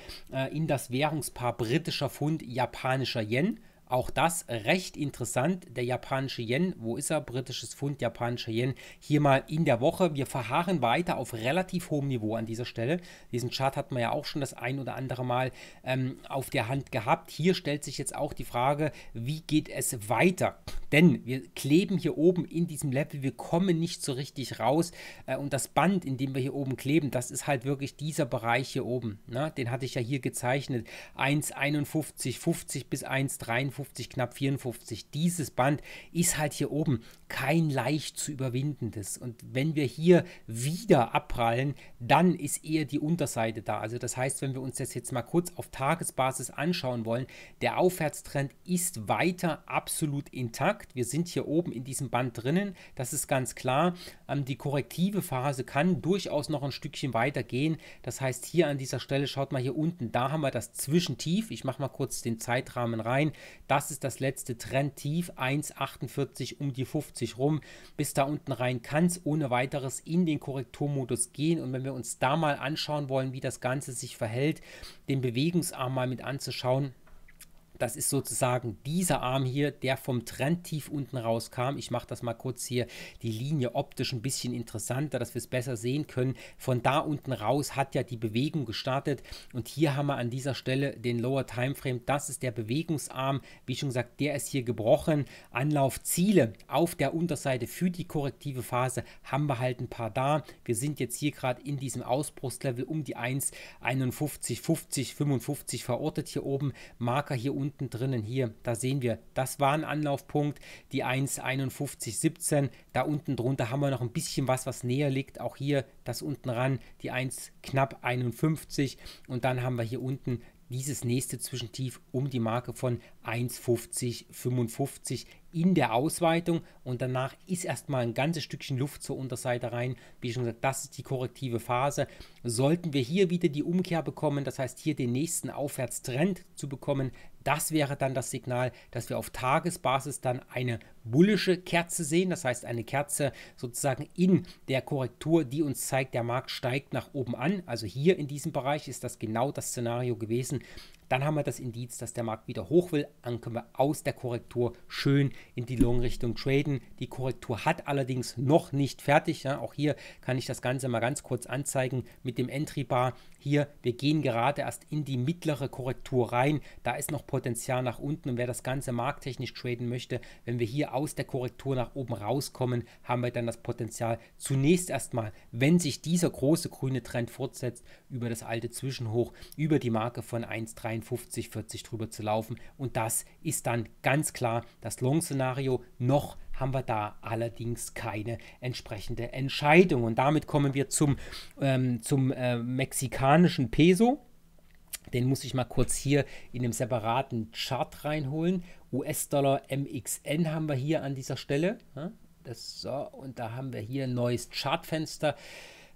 in das Währungspaar britischer Pfund, japanischer Yen. Auch das recht interessant. Der japanische Yen, wo ist er? Britisches Pfund, japanischer Yen. Hier mal in der Woche. Wir verharren weiter auf relativ hohem Niveau an dieser Stelle. Diesen Chart hat man ja auch schon das ein oder andere Mal ähm, auf der Hand gehabt. Hier stellt sich jetzt auch die Frage, wie geht es weiter? Denn wir kleben hier oben in diesem Level, wir kommen nicht so richtig raus. Äh, und das Band, in dem wir hier oben kleben, das ist halt wirklich dieser Bereich hier oben. Ne? Den hatte ich ja hier gezeichnet. 1,51, 50 bis 1,53, knapp 54. Dieses Band ist halt hier oben kein leicht zu überwindendes. Und wenn wir hier wieder abprallen, dann ist eher die Unterseite da. Also das heißt, wenn wir uns das jetzt mal kurz auf Tagesbasis anschauen wollen, der Aufwärtstrend ist weiter absolut intakt. Markt. Wir sind hier oben in diesem Band drinnen, das ist ganz klar. Ähm, die korrektive Phase kann durchaus noch ein Stückchen weiter gehen. Das heißt, hier an dieser Stelle, schaut mal hier unten, da haben wir das Zwischentief. Ich mache mal kurz den Zeitrahmen rein. Das ist das letzte Trendtief, 1,48 um die 50 rum. Bis da unten rein kann es ohne weiteres in den Korrekturmodus gehen. Und wenn wir uns da mal anschauen wollen, wie das Ganze sich verhält, den Bewegungsarm mal mit anzuschauen, das ist sozusagen dieser Arm hier, der vom Trend tief unten rauskam. Ich mache das mal kurz hier die Linie optisch ein bisschen interessanter, dass wir es besser sehen können. Von da unten raus hat ja die Bewegung gestartet und hier haben wir an dieser Stelle den Lower Timeframe. Das ist der Bewegungsarm. Wie schon gesagt, der ist hier gebrochen. Anlaufziele auf der Unterseite für die korrektive Phase haben wir halt ein paar da. Wir sind jetzt hier gerade in diesem Ausbruchslevel um die 1, 50, 55 verortet hier oben. Marker hier unten unten drinnen hier, da sehen wir, das war ein Anlaufpunkt, die 1,5117, da unten drunter haben wir noch ein bisschen was, was näher liegt, auch hier das unten ran, die 1 knapp 51 und dann haben wir hier unten dieses nächste Zwischentief um die Marke von 1,5055 in der Ausweitung und danach ist erstmal ein ganzes Stückchen Luft zur Unterseite rein. Wie schon gesagt, das ist die korrektive Phase. Sollten wir hier wieder die Umkehr bekommen, das heißt hier den nächsten Aufwärtstrend zu bekommen, das wäre dann das Signal, dass wir auf Tagesbasis dann eine bullische Kerze sehen, das heißt eine Kerze sozusagen in der Korrektur, die uns zeigt, der Markt steigt nach oben an. Also hier in diesem Bereich ist das genau das Szenario gewesen, dann haben wir das Indiz, dass der Markt wieder hoch will. Dann können wir aus der Korrektur schön in die Long-Richtung traden. Die Korrektur hat allerdings noch nicht fertig. Ja, auch hier kann ich das Ganze mal ganz kurz anzeigen mit dem Entry-Bar. Hier, wir gehen gerade erst in die mittlere Korrektur rein. Da ist noch Potenzial nach unten. Und wer das Ganze markttechnisch traden möchte, wenn wir hier aus der Korrektur nach oben rauskommen, haben wir dann das Potenzial zunächst erstmal, wenn sich dieser große grüne Trend fortsetzt, über das alte Zwischenhoch, über die Marke von 1,3 1,53, 40 drüber zu laufen. Und das ist dann ganz klar das Long-Szenario. Noch haben wir da allerdings keine entsprechende Entscheidung. Und damit kommen wir zum, ähm, zum äh, mexikanischen Peso. Den muss ich mal kurz hier in einem separaten Chart reinholen. US-Dollar MXN haben wir hier an dieser Stelle. Das, so, und da haben wir hier ein neues Chartfenster. fenster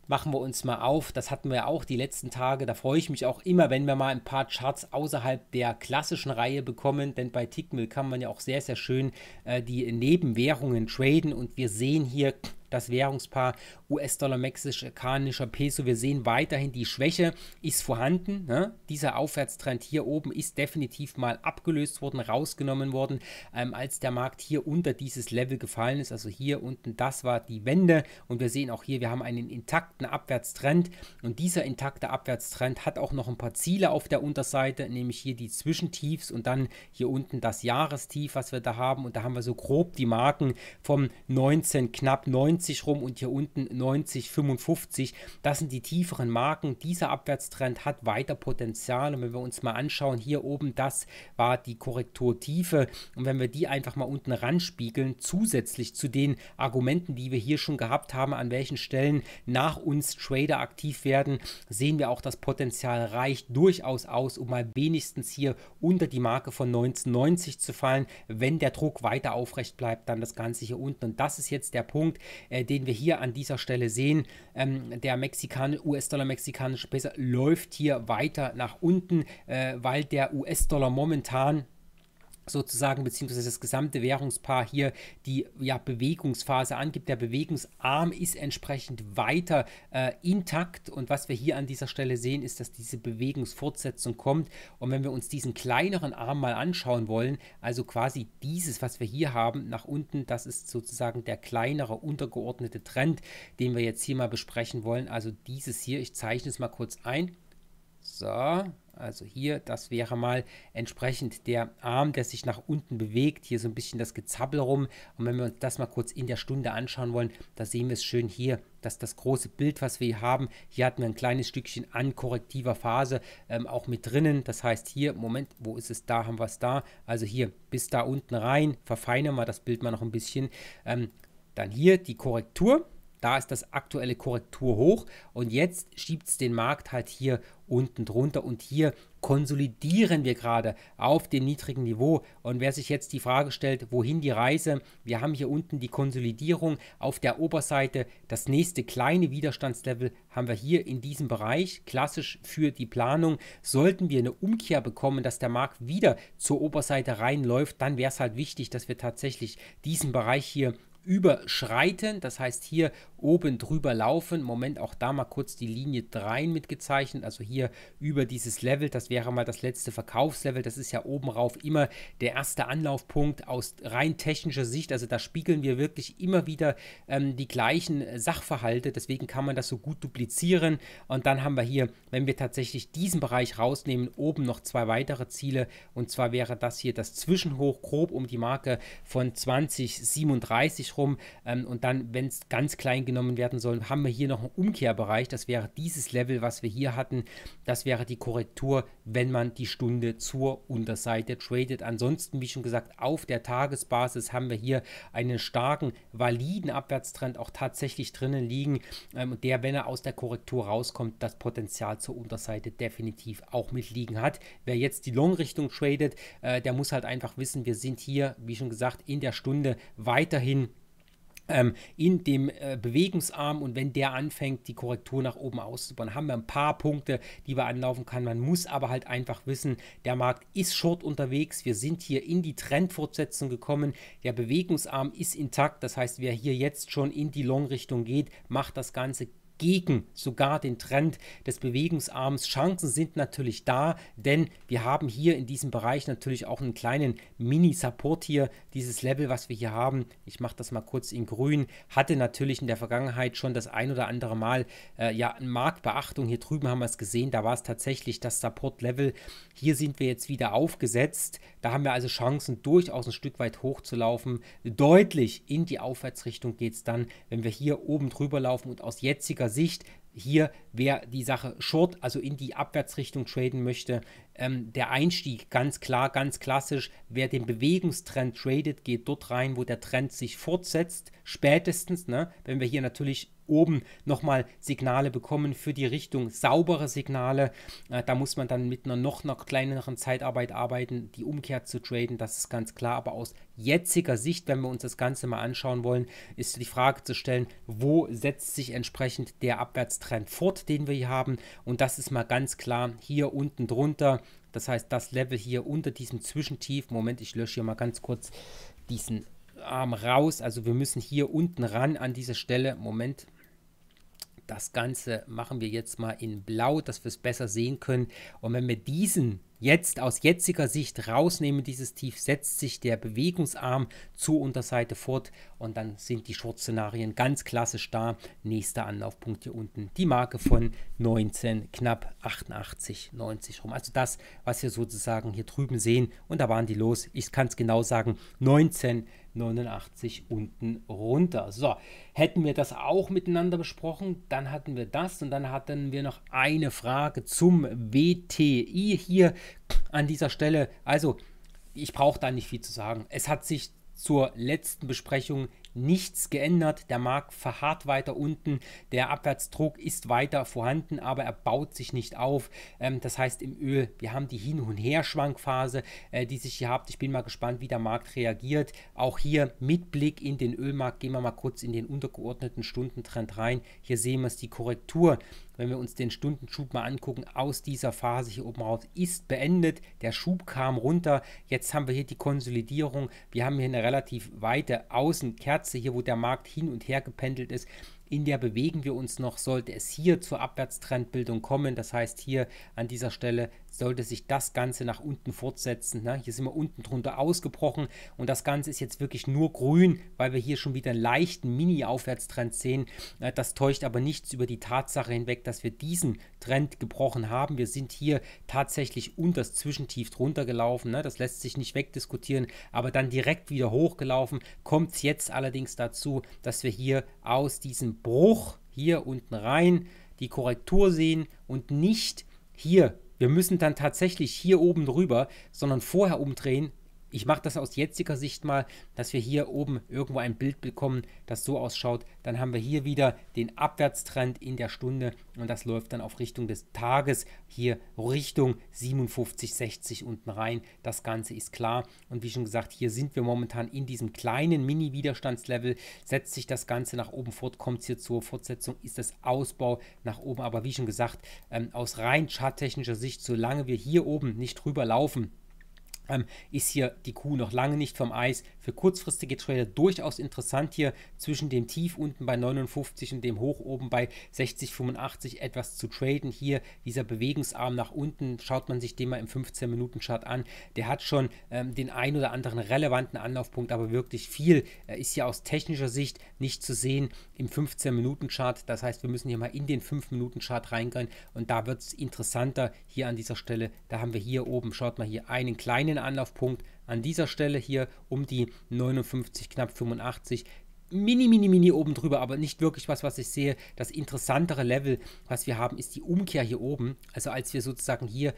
machen wir uns mal auf. Das hatten wir ja auch die letzten Tage. Da freue ich mich auch immer, wenn wir mal ein paar Charts außerhalb der klassischen Reihe bekommen. Denn bei Tickmill kann man ja auch sehr, sehr schön äh, die Nebenwährungen traden. Und wir sehen hier das Währungspaar US-Dollar, mexikanischer Peso. Wir sehen weiterhin, die Schwäche ist vorhanden. Ne? Dieser Aufwärtstrend hier oben ist definitiv mal abgelöst worden, rausgenommen worden, ähm, als der Markt hier unter dieses Level gefallen ist. Also hier unten, das war die Wende. Und wir sehen auch hier, wir haben einen intakten Abwärtstrend. Und dieser intakte Abwärtstrend hat auch noch ein paar Ziele auf der Unterseite, nämlich hier die Zwischentiefs und dann hier unten das Jahrestief, was wir da haben. Und da haben wir so grob die Marken vom 19, knapp 19. 90 rum und hier unten 90, 55. Das sind die tieferen Marken. Dieser Abwärtstrend hat weiter Potenzial. Und wenn wir uns mal anschauen, hier oben, das war die Korrekturtiefe. Und wenn wir die einfach mal unten ranspiegeln, zusätzlich zu den Argumenten, die wir hier schon gehabt haben, an welchen Stellen nach uns Trader aktiv werden, sehen wir auch, das Potenzial reicht durchaus aus, um mal wenigstens hier unter die Marke von 1990 zu fallen. Wenn der Druck weiter aufrecht bleibt, dann das Ganze hier unten. Und das ist jetzt der Punkt. Äh, den wir hier an dieser Stelle sehen. Ähm, der Mexikan US-Dollar-mexikanische Peso läuft hier weiter nach unten, äh, weil der US-Dollar momentan sozusagen, beziehungsweise das gesamte Währungspaar hier die ja, Bewegungsphase angibt. Der Bewegungsarm ist entsprechend weiter äh, intakt und was wir hier an dieser Stelle sehen, ist, dass diese Bewegungsfortsetzung kommt und wenn wir uns diesen kleineren Arm mal anschauen wollen, also quasi dieses, was wir hier haben, nach unten, das ist sozusagen der kleinere untergeordnete Trend, den wir jetzt hier mal besprechen wollen, also dieses hier, ich zeichne es mal kurz ein, so, also hier, das wäre mal entsprechend der Arm, der sich nach unten bewegt. Hier so ein bisschen das Gezappel rum. Und wenn wir uns das mal kurz in der Stunde anschauen wollen, da sehen wir es schön hier, dass das große Bild, was wir hier haben, hier hatten wir ein kleines Stückchen an korrektiver Phase ähm, auch mit drinnen. Das heißt hier, Moment, wo ist es da, haben wir es da. Also hier bis da unten rein, verfeinern wir das Bild mal noch ein bisschen. Ähm, dann hier die Korrektur. Da ist das aktuelle Korrektur hoch und jetzt schiebt es den Markt halt hier unten drunter und hier konsolidieren wir gerade auf dem niedrigen Niveau. Und wer sich jetzt die Frage stellt, wohin die Reise, wir haben hier unten die Konsolidierung auf der Oberseite. Das nächste kleine Widerstandslevel haben wir hier in diesem Bereich. Klassisch für die Planung. Sollten wir eine Umkehr bekommen, dass der Markt wieder zur Oberseite reinläuft, dann wäre es halt wichtig, dass wir tatsächlich diesen Bereich hier überschreiten. Das heißt, hier oben drüber laufen. Moment, auch da mal kurz die Linie 3 mitgezeichnet. Also hier über dieses Level, das wäre mal das letzte Verkaufslevel. Das ist ja oben rauf immer der erste Anlaufpunkt aus rein technischer Sicht. Also da spiegeln wir wirklich immer wieder ähm, die gleichen Sachverhalte. Deswegen kann man das so gut duplizieren. Und dann haben wir hier, wenn wir tatsächlich diesen Bereich rausnehmen, oben noch zwei weitere Ziele. Und zwar wäre das hier das Zwischenhoch grob um die Marke von 2037 rum. Ähm, und dann, wenn es ganz klein genommen werden soll, haben wir hier noch einen Umkehrbereich. Das wäre dieses Level, was wir hier hatten. Das wäre die Korrektur, wenn man die Stunde zur Unterseite tradet. Ansonsten, wie schon gesagt, auf der Tagesbasis haben wir hier einen starken, validen Abwärtstrend auch tatsächlich drinnen liegen, ähm, der, wenn er aus der Korrektur rauskommt, das Potenzial zur Unterseite definitiv auch mit liegen hat. Wer jetzt die Long-Richtung tradet, äh, der muss halt einfach wissen, wir sind hier, wie schon gesagt, in der Stunde weiterhin ähm, in dem äh, Bewegungsarm und wenn der anfängt, die Korrektur nach oben auszubauen, haben wir ein paar Punkte, die wir anlaufen kann. Man muss aber halt einfach wissen, der Markt ist short unterwegs. Wir sind hier in die Trendfortsetzung gekommen. Der Bewegungsarm ist intakt. Das heißt, wer hier jetzt schon in die Long-Richtung geht, macht das Ganze gegen sogar den Trend des Bewegungsarms. Chancen sind natürlich da, denn wir haben hier in diesem Bereich natürlich auch einen kleinen Mini-Support hier. Dieses Level, was wir hier haben, ich mache das mal kurz in grün, hatte natürlich in der Vergangenheit schon das ein oder andere Mal äh, ja Marktbeachtung. Hier drüben haben wir es gesehen, da war es tatsächlich das Support-Level. Hier sind wir jetzt wieder aufgesetzt. Da haben wir also Chancen, durchaus ein Stück weit hochzulaufen. Deutlich in die Aufwärtsrichtung geht es dann, wenn wir hier oben drüber laufen und aus jetziger Techniker Sicht hier, wer die Sache short, also in die Abwärtsrichtung traden möchte, ähm, der Einstieg ganz klar, ganz klassisch. Wer den Bewegungstrend tradet, geht dort rein, wo der Trend sich fortsetzt. Spätestens, ne, wenn wir hier natürlich oben nochmal Signale bekommen für die Richtung, saubere Signale. Äh, da muss man dann mit einer noch, noch kleineren Zeitarbeit arbeiten, die Umkehr zu traden, das ist ganz klar. Aber aus jetziger Sicht, wenn wir uns das Ganze mal anschauen wollen, ist die Frage zu stellen, wo setzt sich entsprechend der Abwärtstrend fort, den wir hier haben. Und das ist mal ganz klar hier unten drunter. Das heißt, das Level hier unter diesem Zwischentief, Moment, ich lösche hier mal ganz kurz diesen Arm raus. Also wir müssen hier unten ran an dieser Stelle. Moment, das Ganze machen wir jetzt mal in blau, dass wir es besser sehen können. Und wenn wir diesen jetzt aus jetziger Sicht rausnehmen, dieses Tief, setzt sich der Bewegungsarm zur Unterseite fort und dann sind die Short-Szenarien ganz klassisch da. Nächster Anlaufpunkt hier unten, die Marke von 19, knapp 88, 90 rum. Also das, was wir sozusagen hier drüben sehen und da waren die los, ich kann es genau sagen, 19, 89 unten runter. So, hätten wir das auch miteinander besprochen, dann hatten wir das und dann hatten wir noch eine Frage zum WTI hier an dieser Stelle, also ich brauche da nicht viel zu sagen. Es hat sich zur letzten Besprechung nichts geändert. Der Markt verharrt weiter unten, der Abwärtsdruck ist weiter vorhanden, aber er baut sich nicht auf. Ähm, das heißt, im Öl, wir haben die Hin- und Herschwankphase, äh, die sich hier habt. Ich bin mal gespannt, wie der Markt reagiert. Auch hier mit Blick in den Ölmarkt gehen wir mal kurz in den untergeordneten Stundentrend rein. Hier sehen wir es, die Korrektur wenn wir uns den Stundenschub mal angucken, aus dieser Phase hier oben raus ist beendet. Der Schub kam runter. Jetzt haben wir hier die Konsolidierung. Wir haben hier eine relativ weite Außenkerze hier, wo der Markt hin und her gependelt ist. In der bewegen wir uns noch, sollte es hier zur Abwärtstrendbildung kommen. Das heißt, hier an dieser Stelle sollte sich das Ganze nach unten fortsetzen. Ne? Hier sind wir unten drunter ausgebrochen und das Ganze ist jetzt wirklich nur grün, weil wir hier schon wieder einen leichten Mini-Aufwärtstrend sehen. Äh, das täuscht aber nichts über die Tatsache hinweg, dass wir diesen Trend gebrochen haben. Wir sind hier tatsächlich unter das Zwischentief drunter gelaufen. Ne? Das lässt sich nicht wegdiskutieren, aber dann direkt wieder hochgelaufen. Kommt es jetzt allerdings dazu, dass wir hier aus diesem Bruch hier unten rein die Korrektur sehen und nicht hier wir müssen dann tatsächlich hier oben drüber, sondern vorher umdrehen, ich mache das aus jetziger Sicht mal, dass wir hier oben irgendwo ein Bild bekommen, das so ausschaut. Dann haben wir hier wieder den Abwärtstrend in der Stunde und das läuft dann auf Richtung des Tages hier Richtung 57, 60 unten rein. Das Ganze ist klar und wie schon gesagt, hier sind wir momentan in diesem kleinen Mini-Widerstandslevel. Setzt sich das Ganze nach oben fort, kommt es hier zur Fortsetzung, ist das Ausbau nach oben. Aber wie schon gesagt, ähm, aus rein charttechnischer Sicht, solange wir hier oben nicht drüber laufen, ähm, ist hier die Kuh noch lange nicht vom Eis für kurzfristige Trader durchaus interessant hier zwischen dem Tief unten bei 59 und dem Hoch oben bei 60,85 etwas zu traden. Hier dieser Bewegungsarm nach unten, schaut man sich den mal im 15-Minuten-Chart an. Der hat schon ähm, den ein oder anderen relevanten Anlaufpunkt, aber wirklich viel äh, ist hier aus technischer Sicht nicht zu sehen im 15-Minuten-Chart. Das heißt, wir müssen hier mal in den 5-Minuten-Chart reingehen und da wird es interessanter hier an dieser Stelle. Da haben wir hier oben, schaut mal hier einen kleinen Anlaufpunkt, an dieser Stelle hier um die 59, knapp 85 mini, mini, mini oben drüber, aber nicht wirklich was, was ich sehe. Das interessantere Level, was wir haben, ist die Umkehr hier oben. Also als wir sozusagen hier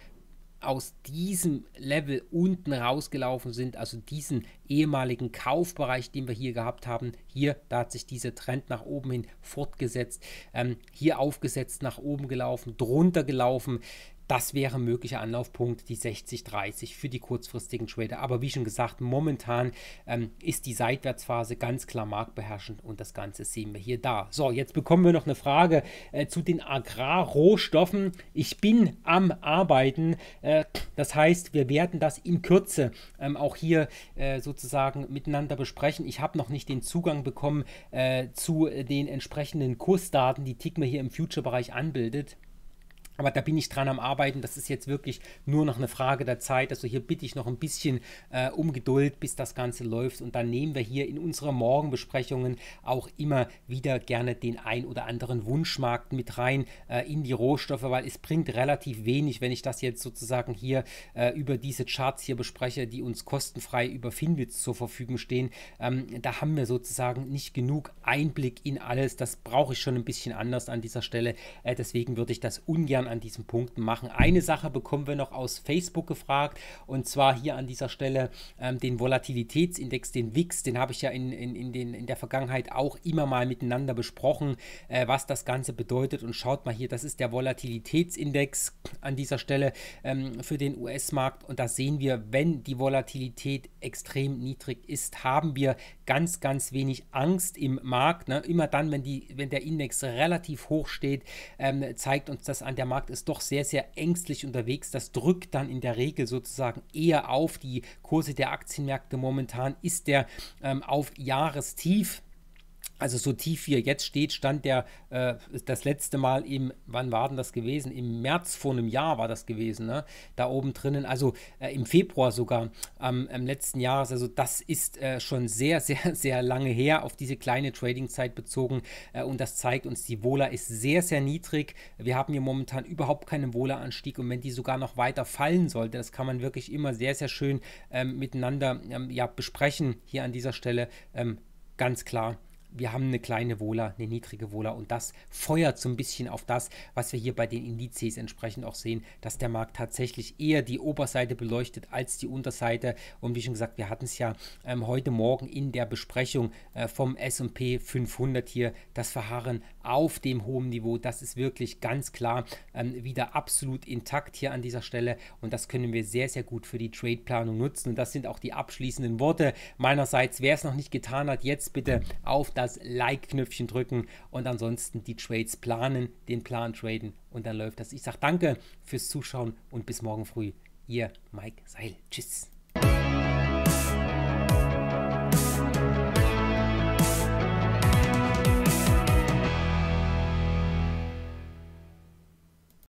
aus diesem Level unten rausgelaufen sind, also diesen ehemaligen Kaufbereich, den wir hier gehabt haben, hier, da hat sich dieser Trend nach oben hin fortgesetzt, ähm, hier aufgesetzt, nach oben gelaufen, drunter gelaufen, das wäre ein möglicher Anlaufpunkt, die 60-30 für die kurzfristigen Trader. Aber wie schon gesagt, momentan ähm, ist die Seitwärtsphase ganz klar marktbeherrschend und das Ganze sehen wir hier da. So, jetzt bekommen wir noch eine Frage äh, zu den Agrarrohstoffen. Ich bin am Arbeiten. Äh, das heißt, wir werden das in Kürze ähm, auch hier äh, sozusagen miteinander besprechen. Ich habe noch nicht den Zugang bekommen äh, zu den entsprechenden Kursdaten, die TIGMA hier im Future-Bereich anbildet. Aber da bin ich dran am Arbeiten. Das ist jetzt wirklich nur noch eine Frage der Zeit. Also hier bitte ich noch ein bisschen äh, um Geduld, bis das Ganze läuft. Und dann nehmen wir hier in unsere Morgenbesprechungen auch immer wieder gerne den ein oder anderen Wunschmarkt mit rein äh, in die Rohstoffe, weil es bringt relativ wenig, wenn ich das jetzt sozusagen hier äh, über diese Charts hier bespreche, die uns kostenfrei über Finbits zur Verfügung stehen. Ähm, da haben wir sozusagen nicht genug Einblick in alles. Das brauche ich schon ein bisschen anders an dieser Stelle. Äh, deswegen würde ich das ungern dann an diesen Punkten machen. Eine Sache bekommen wir noch aus Facebook gefragt und zwar hier an dieser Stelle ähm, den Volatilitätsindex, den VIX, den habe ich ja in, in, in, den, in der Vergangenheit auch immer mal miteinander besprochen, äh, was das Ganze bedeutet. Und schaut mal hier, das ist der Volatilitätsindex an dieser Stelle ähm, für den US-Markt und da sehen wir, wenn die Volatilität extrem niedrig ist, haben wir ganz, ganz wenig Angst im Markt. Ne? Immer dann, wenn, die, wenn der Index relativ hoch steht, ähm, zeigt uns das an der Markt Aktienmarkt ist doch sehr, sehr ängstlich unterwegs. Das drückt dann in der Regel sozusagen eher auf die Kurse der Aktienmärkte. Momentan ist der ähm, auf Jahrestief also so tief wie er jetzt steht, stand der äh, das letzte Mal im, wann war denn das gewesen? Im März vor einem Jahr war das gewesen, ne? Da oben drinnen, also äh, im Februar sogar ähm, am letzten Jahres. Also das ist äh, schon sehr, *laughs* sehr, sehr lange her auf diese kleine Trading-Zeit bezogen äh, und das zeigt uns, die Wohler ist sehr, sehr niedrig. Wir haben hier momentan überhaupt keinen Wohleranstieg und wenn die sogar noch weiter fallen sollte, das kann man wirklich immer sehr, sehr schön ähm, miteinander ähm, ja, besprechen hier an dieser Stelle. Ähm, ganz klar wir haben eine kleine Wohler, eine niedrige Wohler und das feuert so ein bisschen auf das, was wir hier bei den Indizes entsprechend auch sehen, dass der Markt tatsächlich eher die Oberseite beleuchtet als die Unterseite. Und wie schon gesagt, wir hatten es ja ähm, heute Morgen in der Besprechung äh, vom SP 500 hier, das Verharren auf dem hohen Niveau, das ist wirklich ganz klar ähm, wieder absolut intakt hier an dieser Stelle und das können wir sehr, sehr gut für die Trade-Planung nutzen. Und das sind auch die abschließenden Worte meinerseits. Wer es noch nicht getan hat, jetzt bitte auf das das Like-Knöpfchen drücken und ansonsten die Trades planen, den Plan traden und dann läuft das. Ich sage danke fürs Zuschauen und bis morgen früh. Ihr Mike Seil. Tschüss.